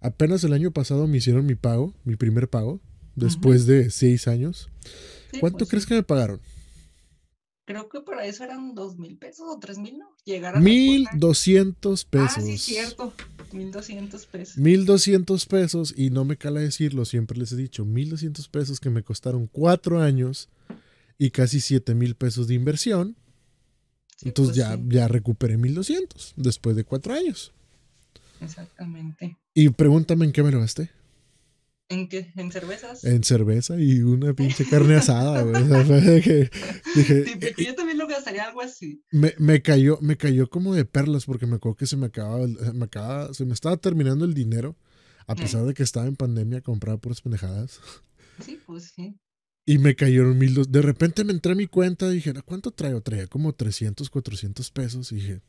A: apenas el año pasado me hicieron mi pago, mi primer pago, después de 6 años. ¿Cuánto pues crees que me pagaron?
B: Creo que para eso eran dos mil pesos o tres mil, ¿no? Mil
A: doscientos pesos. Ah, sí, cierto.
B: Mil doscientos pesos.
A: Mil doscientos pesos, y no me cala decirlo, siempre les he dicho, mil doscientos pesos que me costaron cuatro años y casi siete mil pesos de inversión. Entonces pues ya, ya recuperé 1200 después de cuatro años.
B: Exactamente.
A: Y pregúntame en qué me lo gasté.
B: ¿En qué? ¿En cervezas?
A: En cerveza y una pinche carne asada, yo
B: también lo gastaría algo así.
A: Me, cayó, me cayó como de perlas porque me acuerdo que se me acababa, eh, se me estaba terminando el dinero. A pesar de que estaba en pandemia, compraba puras pendejadas.
B: Sí, pues sí.
A: Y me cayeron mil dos. De repente me entré a mi cuenta y dije, ¿cuánto traigo? Traía como 300, 400 pesos. Y dije,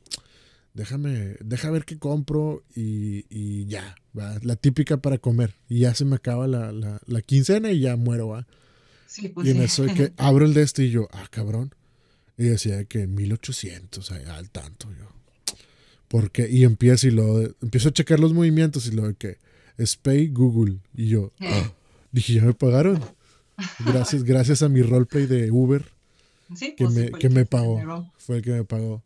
A: déjame, déjame ver qué compro y, ya. La típica para comer. Y ya se me acaba la, quincena y ya muero, ¿va?
C: Pues y en que abro
A: el de este y yo, ah, cabrón. Y decía que 1800, al tanto. Yo, porque Y empiezo, y lo, empiezo a checar los movimientos y lo de que, Spay Google. Y yo, eh. ah. dije, ya me pagaron. Gracias, gracias a mi roleplay de Uber.
B: que, pues me, que me pagó.
A: Fue el que me pagó.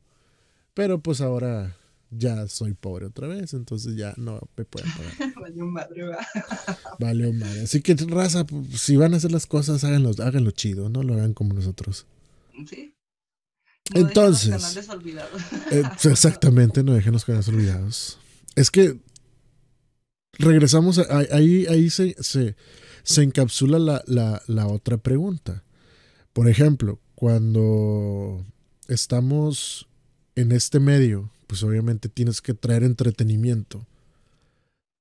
A: Pero pues ahora ya soy pobre otra vez, entonces ya no me pueden pagar.
B: Valió madre,
A: Valió madre. Así que, raza, si van a hacer las cosas, háganlo, háganlo chido, no lo hagan como nosotros. Sí. entonces. olvidados. Eh, pues, exactamente, no dejen los canales olvidados. Es que regresamos, a, ahí, ahí se se encapsula la, otra pregunta. Por ejemplo, cuando estamos en este medio, pues obviamente tienes que traer entretenimiento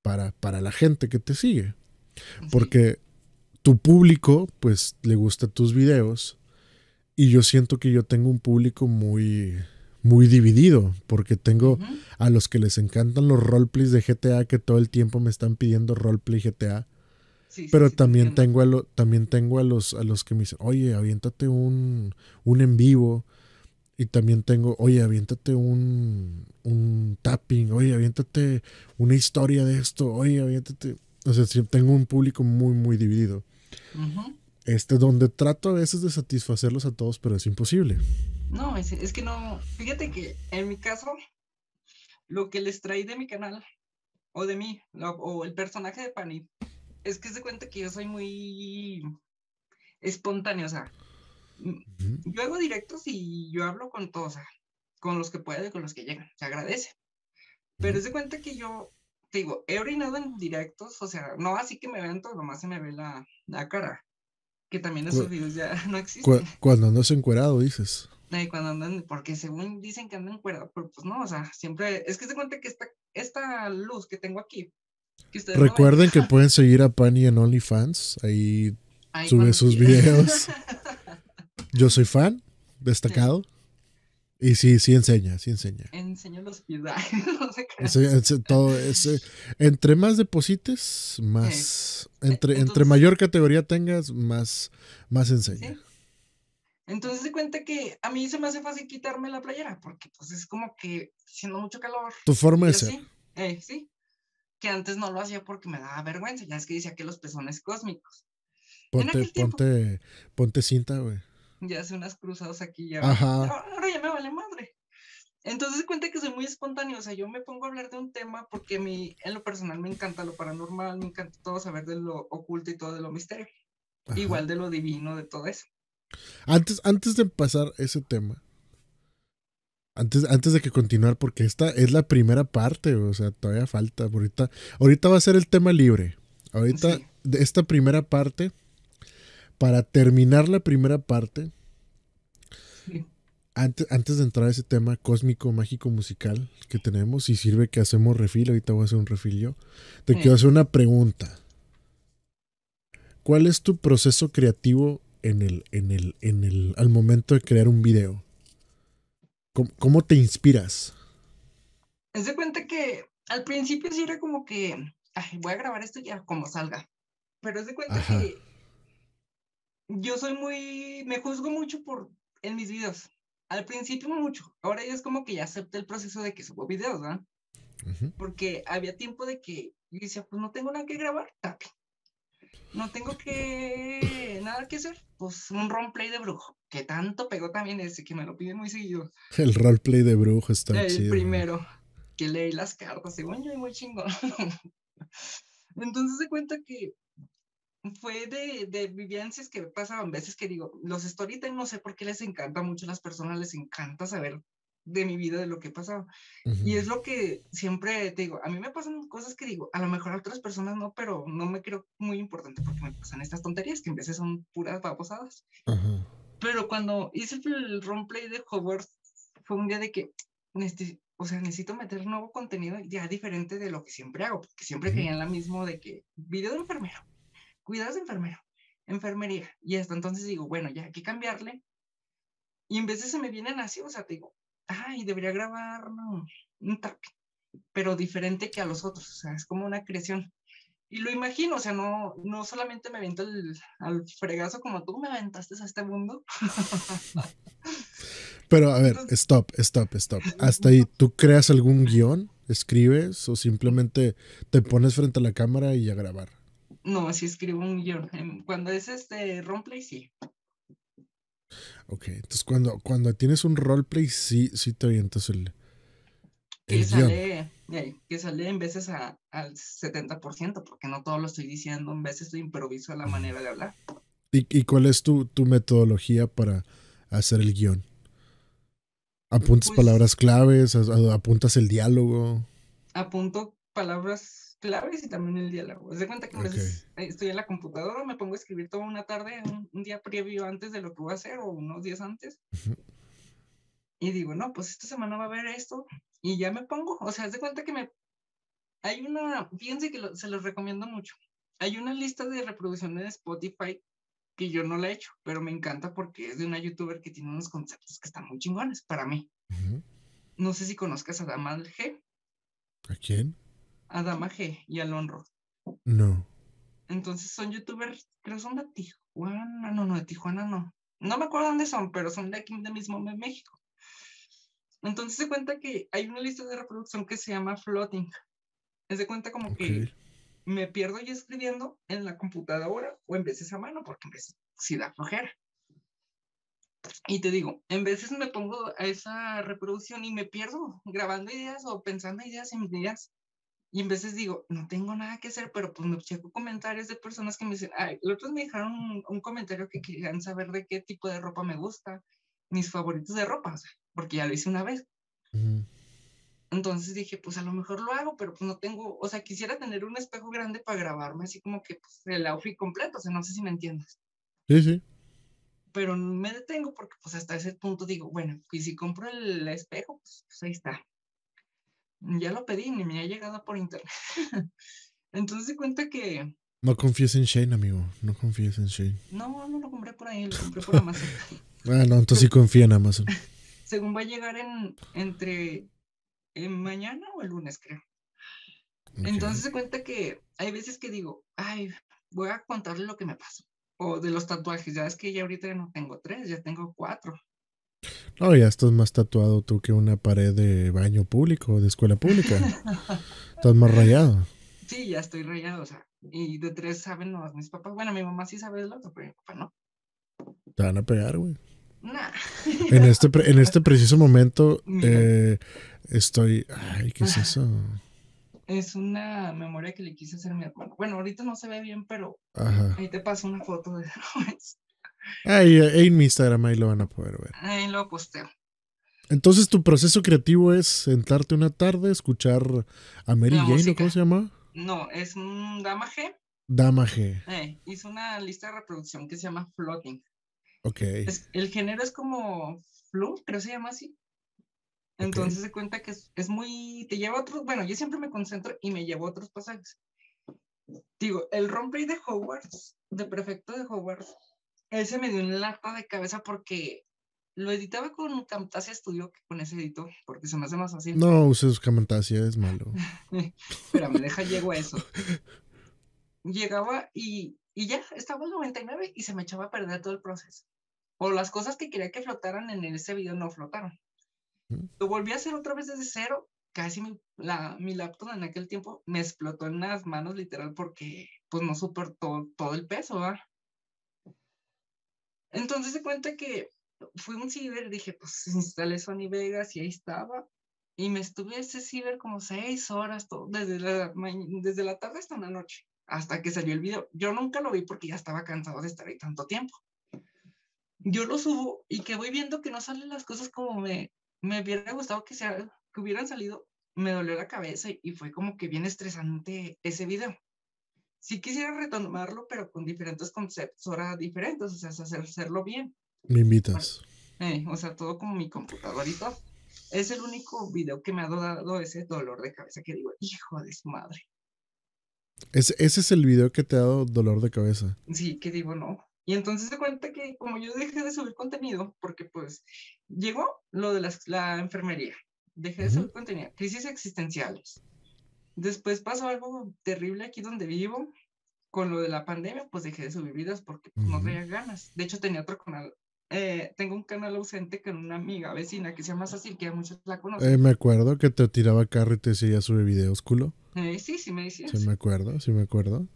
A: para, para la gente que te sigue. Porque tu público, pues, le gusta tus videos. Y yo siento que yo tengo un público muy, muy dividido. Porque tengo a los que les encantan los roleplays de GTA, que todo el tiempo me están pidiendo roleplay GTA pero también, tengo a lo, también tengo a los, a los que me dicen, oye, aviéntate un, en vivo. Y también tengo, oye, aviéntate un, tapping, oye, aviéntate una historia de esto, oye, aviéntate. O sea, tengo un público muy, muy dividido. Este, donde trato a veces de satisfacerlos a todos, pero es imposible.
B: No, es, que no. Fíjate que en mi caso, lo que les traí de mi canal, o de mí, o el personaje de Pani, es que se cuenta que yo soy muy espontáneo, o sea, yo hago directos y yo hablo con todos, o sea, con los que puedo y con los que llegan, se agradece. Pero se cuenta que yo, te digo, he orinado en directos, o sea, no así que me vean todo, nomás se me ve la, la cara. Que también esos videos ya no existen.
A: cuando andas encuerado, dices.
B: Y cuando andan, porque según dicen que andan encuerado, pues no, o sea, siempre, es que se cuenta que esta, esta luz que tengo aquí Recuerden que pueden
A: seguir a Pani en OnlyFans. Ahí sube sus videos. Yo soy fan, destacado. Y sí, sí enseña, sí enseña.
B: Enseño los pies.
A: no es, entre más deposites, más. Entre, entre mayor categoría tengas, más, más enseña.
B: Entonces se cuenta que a mí se me hace fácil quitarme la playera, porque pues es como que siendo mucho calor.
A: Tu forma de ser.
B: eh, sí que antes no lo hacía porque me daba vergüenza, ya es que decía que los pezones cósmicos. Ponte, ponte,
A: ponte cinta, güey.
B: Ya hace unas cruzadas aquí, ya. Ahora, ya me vale madre. Entonces cuenta que soy muy espontáneo, o sea, yo me pongo a hablar de un tema porque mi, en lo personal me encanta lo paranormal, me encanta todo saber de lo oculto y todo de lo misterio. Igual de lo divino, de todo eso.
A: Antes, antes de pasar ese tema, antes, de que continuar, porque esta es la primera parte, o sea, todavía falta. Ahorita, ahorita va a ser el tema libre. Ahorita, de esta primera parte, para terminar la primera parte, antes, de entrar a ese tema cósmico, mágico, musical que tenemos, y sirve que hacemos refil, ahorita voy a hacer un refil yo, te quiero hacer una pregunta. ¿Cuál es tu proceso creativo en el, en el, en el, al momento de crear un video? ¿Cómo, te inspiras?
B: Es de cuenta que al principio sí era como que, voy a grabar esto ya como salga. Pero es de cuenta que yo soy muy, me juzgo mucho por en mis videos. Al principio mucho. Ahora ya es como que ya acepté el proceso de que subo videos, ¿verdad? Porque había tiempo de que yo decía, pues no tengo nada que grabar, tape. No tengo que nada que hacer, pues un roleplay de brujo que tanto pegó también ese, que me lo piden muy seguido.
A: El roleplay de brujo está El chido,
B: primero, que leí las cartas, según yo, muy chingón. Entonces se cuenta que fue de, de, vivencias que pasaban, veces que digo, los storytelling no sé por qué les encanta mucho a las personas, les encanta saber de mi vida, de lo que pasaba. Y es lo que siempre te digo, a mí me pasan cosas que digo, a lo mejor a otras personas no, pero no me creo muy importante porque me pasan estas tonterías que en veces son puras babosadas. Pero cuando hice el roleplay de Hogwarts, fue un día de que, o sea, necesito meter nuevo contenido ya diferente de lo que siempre hago, porque siempre caía en la misma de que video de enfermero, cuidados de enfermero, enfermería, y hasta entonces digo, bueno, ya hay que cambiarle. Y en vez de se me vienen así, o sea, te digo, ay, debería grabar un tap, pero diferente que a los otros, o sea, es como una creación. Y lo imagino, o sea, no, no solamente me avienta al fregazo como tú me aventaste a este mundo.
A: Pero a ver, stop, stop, stop. Hasta ahí, ¿tú creas algún guión? ¿Escribes o simplemente te pones frente a la cámara y a grabar?
B: No, sí escribo un guión. Cuando es este roleplay, sí.
A: Ok, entonces cuando, cuando tienes un roleplay, sí, sí te orientas el
B: que sale en veces al 70%, porque no todo lo estoy diciendo, en veces estoy improviso la manera de hablar.
A: ¿Y, cuál es tu, metodología para hacer el guión? ¿Apuntas pues palabras claves? ¿Apuntas el diálogo?
B: Apunto palabras claves y también el diálogo. Es de cuenta que a veces eh, estoy en la computadora, me pongo a escribir toda una tarde, un, día previo antes de lo que voy a hacer o unos días antes. Y digo, no, pues esta semana va a haber esto, y ya me pongo, o sea, haz de cuenta que me... Hay una, fíjense que se los recomiendo mucho. Hay una lista de reproducción de Spotify que yo no la he hecho, pero me encanta porque es de una youtuber que tiene unos conceptos que están muy chingones para mí. No sé si conozcas a Dama G. ¿A quién? A Dama G y a Lonro. No. Entonces son youtubers, creo son de Tijuana, no, no, de Tijuana no. No me acuerdo dónde son, pero son de aquí, de mismo México. Entonces se cuenta que hay una lista de reproducción que se llama floating. se de cuenta como que me pierdo yo escribiendo en la computadora o en veces a mano, porque en veces sí da flojera. Y te digo, en veces me pongo a esa reproducción y me pierdo grabando ideas o pensando ideas y mis ideas. Y en veces digo, no tengo nada que hacer, pero pues me checo comentarios de personas que me dicen, ay, los otros me dejaron un, comentario que querían saber de qué tipo de ropa me gusta, mis favoritos de ropa porque ya lo hice una vez. Entonces dije, pues a lo mejor lo hago, pero pues no tengo, o sea, quisiera tener un espejo grande para grabarme, así como que pues, el outfit completo, o sea, no sé si me entiendes. Sí, sí. Pero me detengo porque pues hasta ese punto digo, bueno, y pues, si compro el espejo, pues, pues, ahí está. Ya lo pedí, ni me ha llegado por internet. Entonces di cuenta que...
A: No confíes en Shane, amigo, no confíes en Shane.
B: No, no lo compré por ahí, lo compré por Amazon.
A: bueno, ah, entonces sí confía en Amazon.
B: según va a llegar entre mañana o el lunes, creo. Entonces se cuenta que hay veces que digo, ay, voy a contarle lo que me pasó. O de los tatuajes, ya es que ya ahorita no tengo tres, ya tengo cuatro.
A: No, ya estás más tatuado tú que una pared de baño público, de escuela pública. estás más rayado.
B: Sí, ya estoy rayado, o sea, y de tres saben los mis papás. Bueno, mi mamá sí sabe del otro, pero mi papá no.
A: Te van a pegar, güey.
B: En este, en este preciso
A: momento eh, estoy. Ay, ¿qué es eso?
B: Es una memoria que le quise hacer mi hermano. Bueno, ahorita no se ve bien, pero ahí te paso una foto de
A: Ahí en mi Instagram ahí lo van a poder ver.
B: Ahí lo posteo.
A: Entonces, tu proceso creativo es sentarte una tarde, escuchar a Mary Jane, música. ¿cómo se llama?
B: No, es un Dama G.
A: Dama G.
B: Eh, hizo una lista de reproducción que se llama Floating el género es como flu, creo se llama así. Entonces se cuenta que es, muy, te lleva a otros, bueno, yo siempre me concentro y me llevo a otros pasajes. Digo, el rompe de Hogwarts, de prefecto de Hogwarts, ese me dio un lata de cabeza porque lo editaba con Camtasia Studio, con ese editor, porque se me hace más fácil. No
A: uses Camtasia, es malo.
B: Pero me deja, llego a eso. Llegaba y, y ya, estaba en 99 y se me echaba a perder todo el proceso o las cosas que quería que flotaran en ese video no flotaron. Lo volví a hacer otra vez desde cero. Casi mi, la, mi laptop en aquel tiempo me explotó en las manos literal porque pues no soportó todo el peso. Entonces se cuenta que fui un ciber, dije pues instalé Sony Vegas y ahí estaba. Y me estuve ese ciber como seis horas, todo, desde, la, desde la tarde hasta la noche, hasta que salió el video. Yo nunca lo vi porque ya estaba cansado de estar ahí tanto tiempo yo lo subo y que voy viendo que no salen las cosas como me, me hubiera gustado que, sea, hubieran salido, me dolió la cabeza y fue como que bien estresante ese video. Sí quisiera retomarlo, pero con diferentes conceptos, ahora diferentes, o sea, hacerlo bien.
A: Me invitas.
B: Eh, o sea, todo con mi computador y Es el único video que me ha dado ese dolor de cabeza que digo, hijo de su madre.
A: ese es el video que te ha dado dolor de cabeza.
B: Sí, que digo, no, y entonces se cuenta que como yo dejé de subir contenido, porque pues llegó lo de la, la enfermería, dejé de subir contenido, crisis existenciales. Después pasó algo terrible aquí donde vivo, con lo de la pandemia, pues dejé de subir videos porque pues, no tenía ganas. De hecho, tenía otro canal eh, tengo un canal ausente con una amiga vecina que se llama Sassil, que muchos la conocen. Eh, me
A: acuerdo que te tiraba carro y te decía sube videos, culo.
B: Eh, sí, sí me decías. Sí
A: me acuerdo, sí me acuerdo.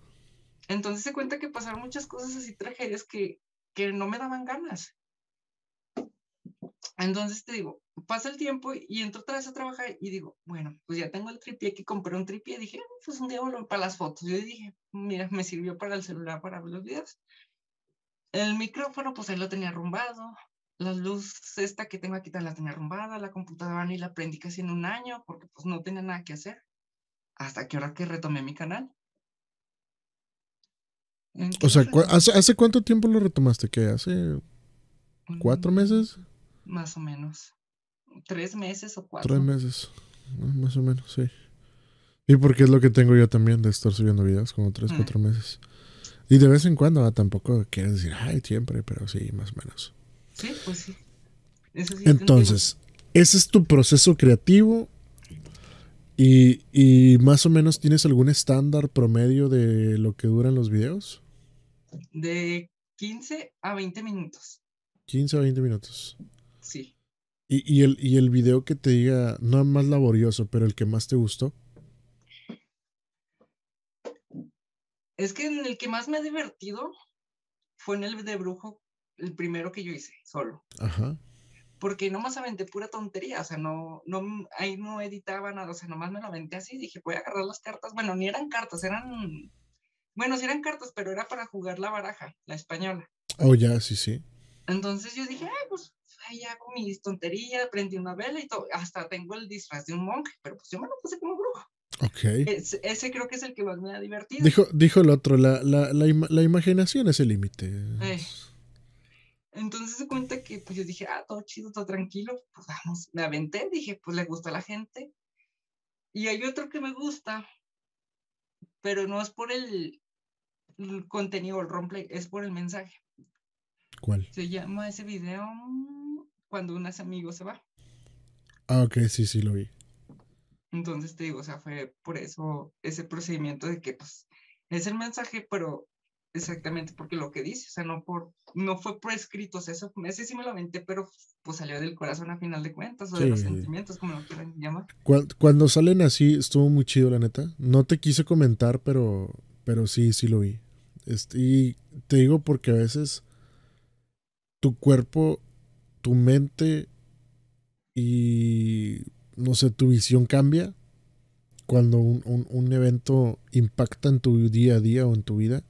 B: Entonces se cuenta que pasaron muchas cosas así, tragedias que, que no me daban ganas. Entonces te digo, pasa el tiempo y entro otra vez a trabajar y digo, bueno, pues ya tengo el tripié, que compré un tripié, dije, ah, pues un día para las fotos. Yo dije, mira, me sirvió para el celular, para ver los videos. El micrófono, pues ahí lo tenía arrumbado, la luz esta que tengo aquí la tenía arrumbada, la computadora ni la aprendí casi en un año porque pues no tenía nada que hacer. Hasta que ahora que retomé mi canal. O sea,
A: hace, cuánto tiempo lo retomaste? ¿Qué? ¿Hace cuatro meses?
B: Más o menos. Tres meses o cuatro. Tres
A: meses, más o menos, sí. Y porque es lo que tengo yo también de estar subiendo videos, como tres, cuatro meses. Y de vez en cuando, ah, tampoco quieren decir, ay, siempre, pero sí, más o menos. Sí, pues sí
C: Entonces,
A: ese es tu proceso creativo ¿Y, más o menos tienes algún estándar promedio de lo que duran los videos?
B: De 15 a 20 minutos.
A: 15 a 20 minutos. Sí. ¿Y, y el, y video que te diga, no más laborioso, pero el que más te
B: gustó? Es que en el que más me ha divertido fue en el de brujo, el primero que yo hice, solo. Ajá porque nomás aventé pura tontería, o sea, no, no, mm, ahí no editaba nada, o sea, nomás me lo aventé así, dije, voy a agarrar las cartas, bueno, ni eran cartas, eran, bueno, sí eran cartas, pero era para jugar la baraja, la española.
A: Oh, ya, sí, sí.
B: Entonces yo dije, ah, pues ahí hago mis tonterías, prendí una vela y todo, hasta tengo el disfraz de un monje, pero pues yo me lo puse como brujo. Ok. ese creo que es el que más me ha divertido. Dijo,
A: dijo el otro, la, la, la, la imaginación es el límite.
B: Entonces se cuenta que pues yo dije, ah, todo chido, todo tranquilo, pues vamos, me aventé, dije, pues le gusta a la gente. Y hay otro que me gusta, pero no es por el, el contenido, el romplay, es por el mensaje. ¿Cuál? Se llama ese video cuando un amigo se va.
A: Ah, ok, sí, sí, lo vi.
B: Entonces te digo, o sea, fue por eso ese procedimiento de que pues es el mensaje, pero exactamente porque lo que dice, o sea, no, por, no fue prescrito, o sea, eso, ese me lo aventé, pero pues salió del corazón a final de cuentas, o de los sentimientos, como lo quieran llamar.
A: Cuando, salen así, estuvo muy chido, la neta. No te quise comentar, pero, pero sí, sí lo vi. Este, y te digo porque a veces tu cuerpo, tu mente y, no sé, tu visión cambia cuando un evento impacta en tu día a día o en tu vida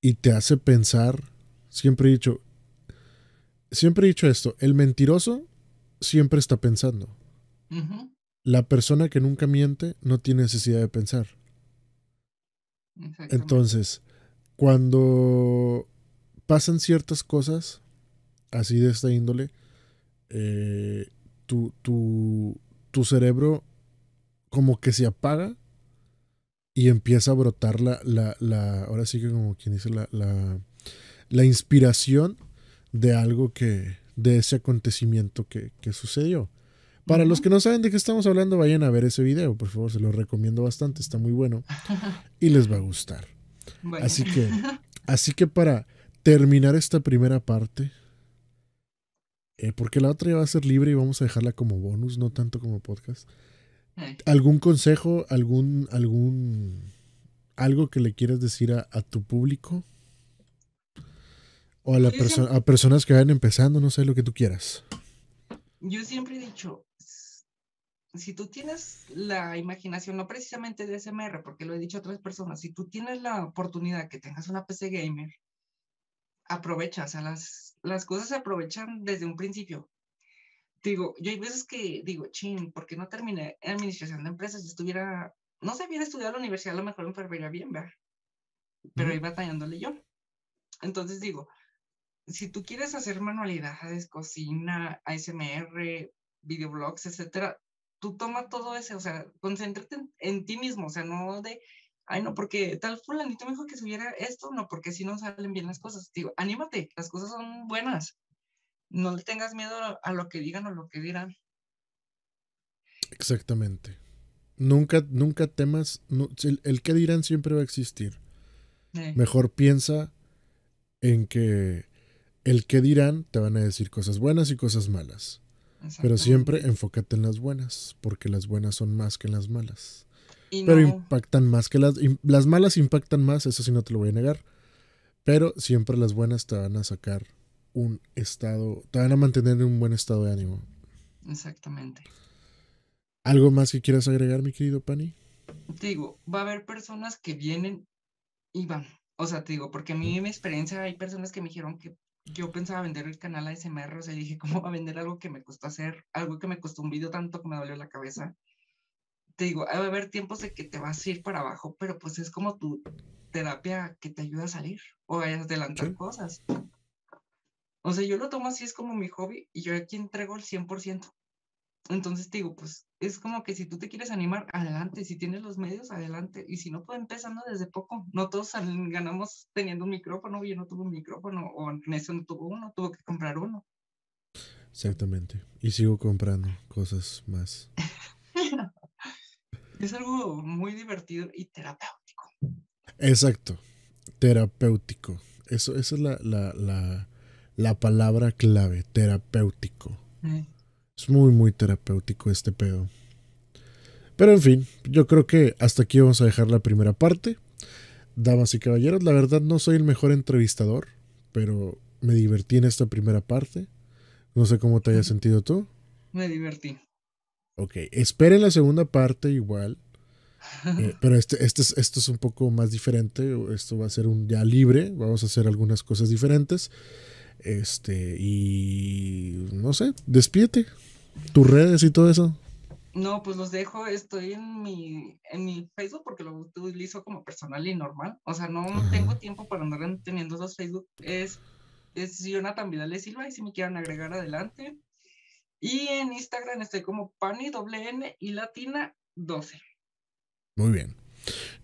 A: y te hace pensar, siempre he dicho, siempre he dicho esto, el mentiroso siempre está pensando. La persona que nunca miente no tiene necesidad de pensar.
C: Entonces,
A: cuando pasan ciertas cosas así de esta índole, eh, tu, tu cerebro como que se apaga y empieza a brotar la, la, la ahora sí que como quien dice, la, la, la inspiración de algo que, de ese acontecimiento que, que sucedió. Para los que no saben de qué estamos hablando, vayan a ver ese video, por favor, se lo recomiendo bastante, está muy bueno y les va a gustar.
C: Así que,
A: así que para terminar esta primera parte, eh, porque la otra ya va a ser libre y vamos a dejarla como bonus, no tanto como podcast. ¿Algún consejo, algún, algún, algo que le quieras decir a, tu público? O a, la a personas que van empezando, no sé, lo que tú quieras.
B: Yo siempre he dicho, si tú tienes la imaginación, no precisamente de SMR, porque lo he dicho a otras personas, si tú tienes la oportunidad que tengas una PC gamer, aprovecha, o sea, las, las cosas se aprovechan desde un principio digo, yo hay veces que digo, chin, qué no terminé en administración de empresas? Si estuviera, no sé, hubiera estudiado en la universidad, a lo mejor me enfermería bien, ¿verdad? Pero iba tallándole yo. Entonces digo, si tú quieres hacer manualidades, cocina, ASMR, videoblogs, etcétera, tú toma todo ese, o sea, concéntrate en, en, ti mismo, o sea, no de, ay, no, porque tal fulanito me dijo que subiera esto, no, porque si no salen bien las cosas. Digo, anímate, las cosas son buenas no tengas miedo a lo que digan o lo que dirán.
A: Exactamente. Nunca, nunca temas, el, que dirán siempre va a existir. Mejor piensa en que el que dirán te van a decir cosas buenas y cosas malas. Pero siempre enfócate en las buenas, porque las buenas son más que las malas. pero impactan más que las... Las malas impactan más, eso sí no te lo voy a negar. Pero siempre las buenas te van a sacar un estado, te van a mantener en un buen estado de ánimo.
B: Exactamente.
A: ¿Algo más que quieras agregar, mi querido Pani?
B: Te digo, va a haber personas que vienen y van. O sea, te digo, porque a mí en mi experiencia hay personas que me dijeron que yo pensaba vender el canal a SMR, o sea, dije, ¿cómo va a vender algo que me costó hacer? Algo que me costó un video tanto que me dolió la cabeza. Te digo, va a haber tiempos de que te vas a ir para abajo, pero pues es como tu terapia que te ayuda a salir o a adelantar cosas. O sea, yo lo tomo así, es como mi hobby y yo aquí entrego el 100%. Entonces te digo, pues es como que si tú te quieres animar, adelante, si tienes los medios, adelante. Y si no, pues empezando desde poco. No todos ganamos teniendo un micrófono, yo no tuve un micrófono, o eso no tuvo uno, tuvo que comprar uno.
A: Exactamente. Y sigo comprando cosas más.
B: es algo muy divertido y terapéutico.
A: Exacto. Terapéutico. Eso, eso es la, la, la la palabra clave, terapéutico. Es muy, muy terapéutico este pedo. Pero en fin, yo creo que hasta aquí vamos a dejar la primera parte. Damas y caballeros, la verdad no soy el mejor entrevistador, pero me divertí en esta primera parte. No sé cómo te hayas sentido tú.
B: Me divertí. Ok,
A: esperen la segunda parte igual. Eh, pero este, este, es, esto es un poco más diferente. Esto va a ser un día libre. Vamos a hacer algunas cosas diferentes. Este, y no sé, despídete. Tus redes y todo eso.
B: No, pues los dejo, estoy en mi, en mi Facebook porque lo utilizo como personal y normal. O sea, no tengo tiempo para andar teniendo dos Facebook. Es, es también le Silva y si me quieran agregar adelante. Y en Instagram estoy como pani y latina 12.
A: Muy bien.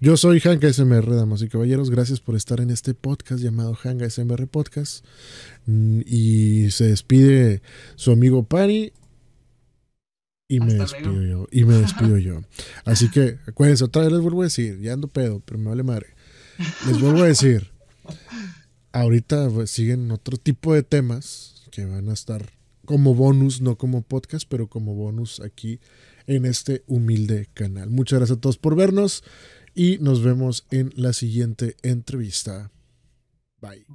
A: Yo soy Hanga SMR, damas y caballeros. Gracias por estar en este podcast llamado Hanga SMR Podcast. Mm, y se despide su amigo Pani Y me despido yo. Y me despido yo. Así que, acuérdense, otra vez les vuelvo a decir, ya ando pedo, pero me vale madre. Les vuelvo a decir, ahorita pues, siguen otro tipo de temas que van a estar como bonus, no como podcast, pero como bonus aquí en este humilde canal. Muchas gracias a todos por vernos y nos vemos en la siguiente entrevista.
C: Bye.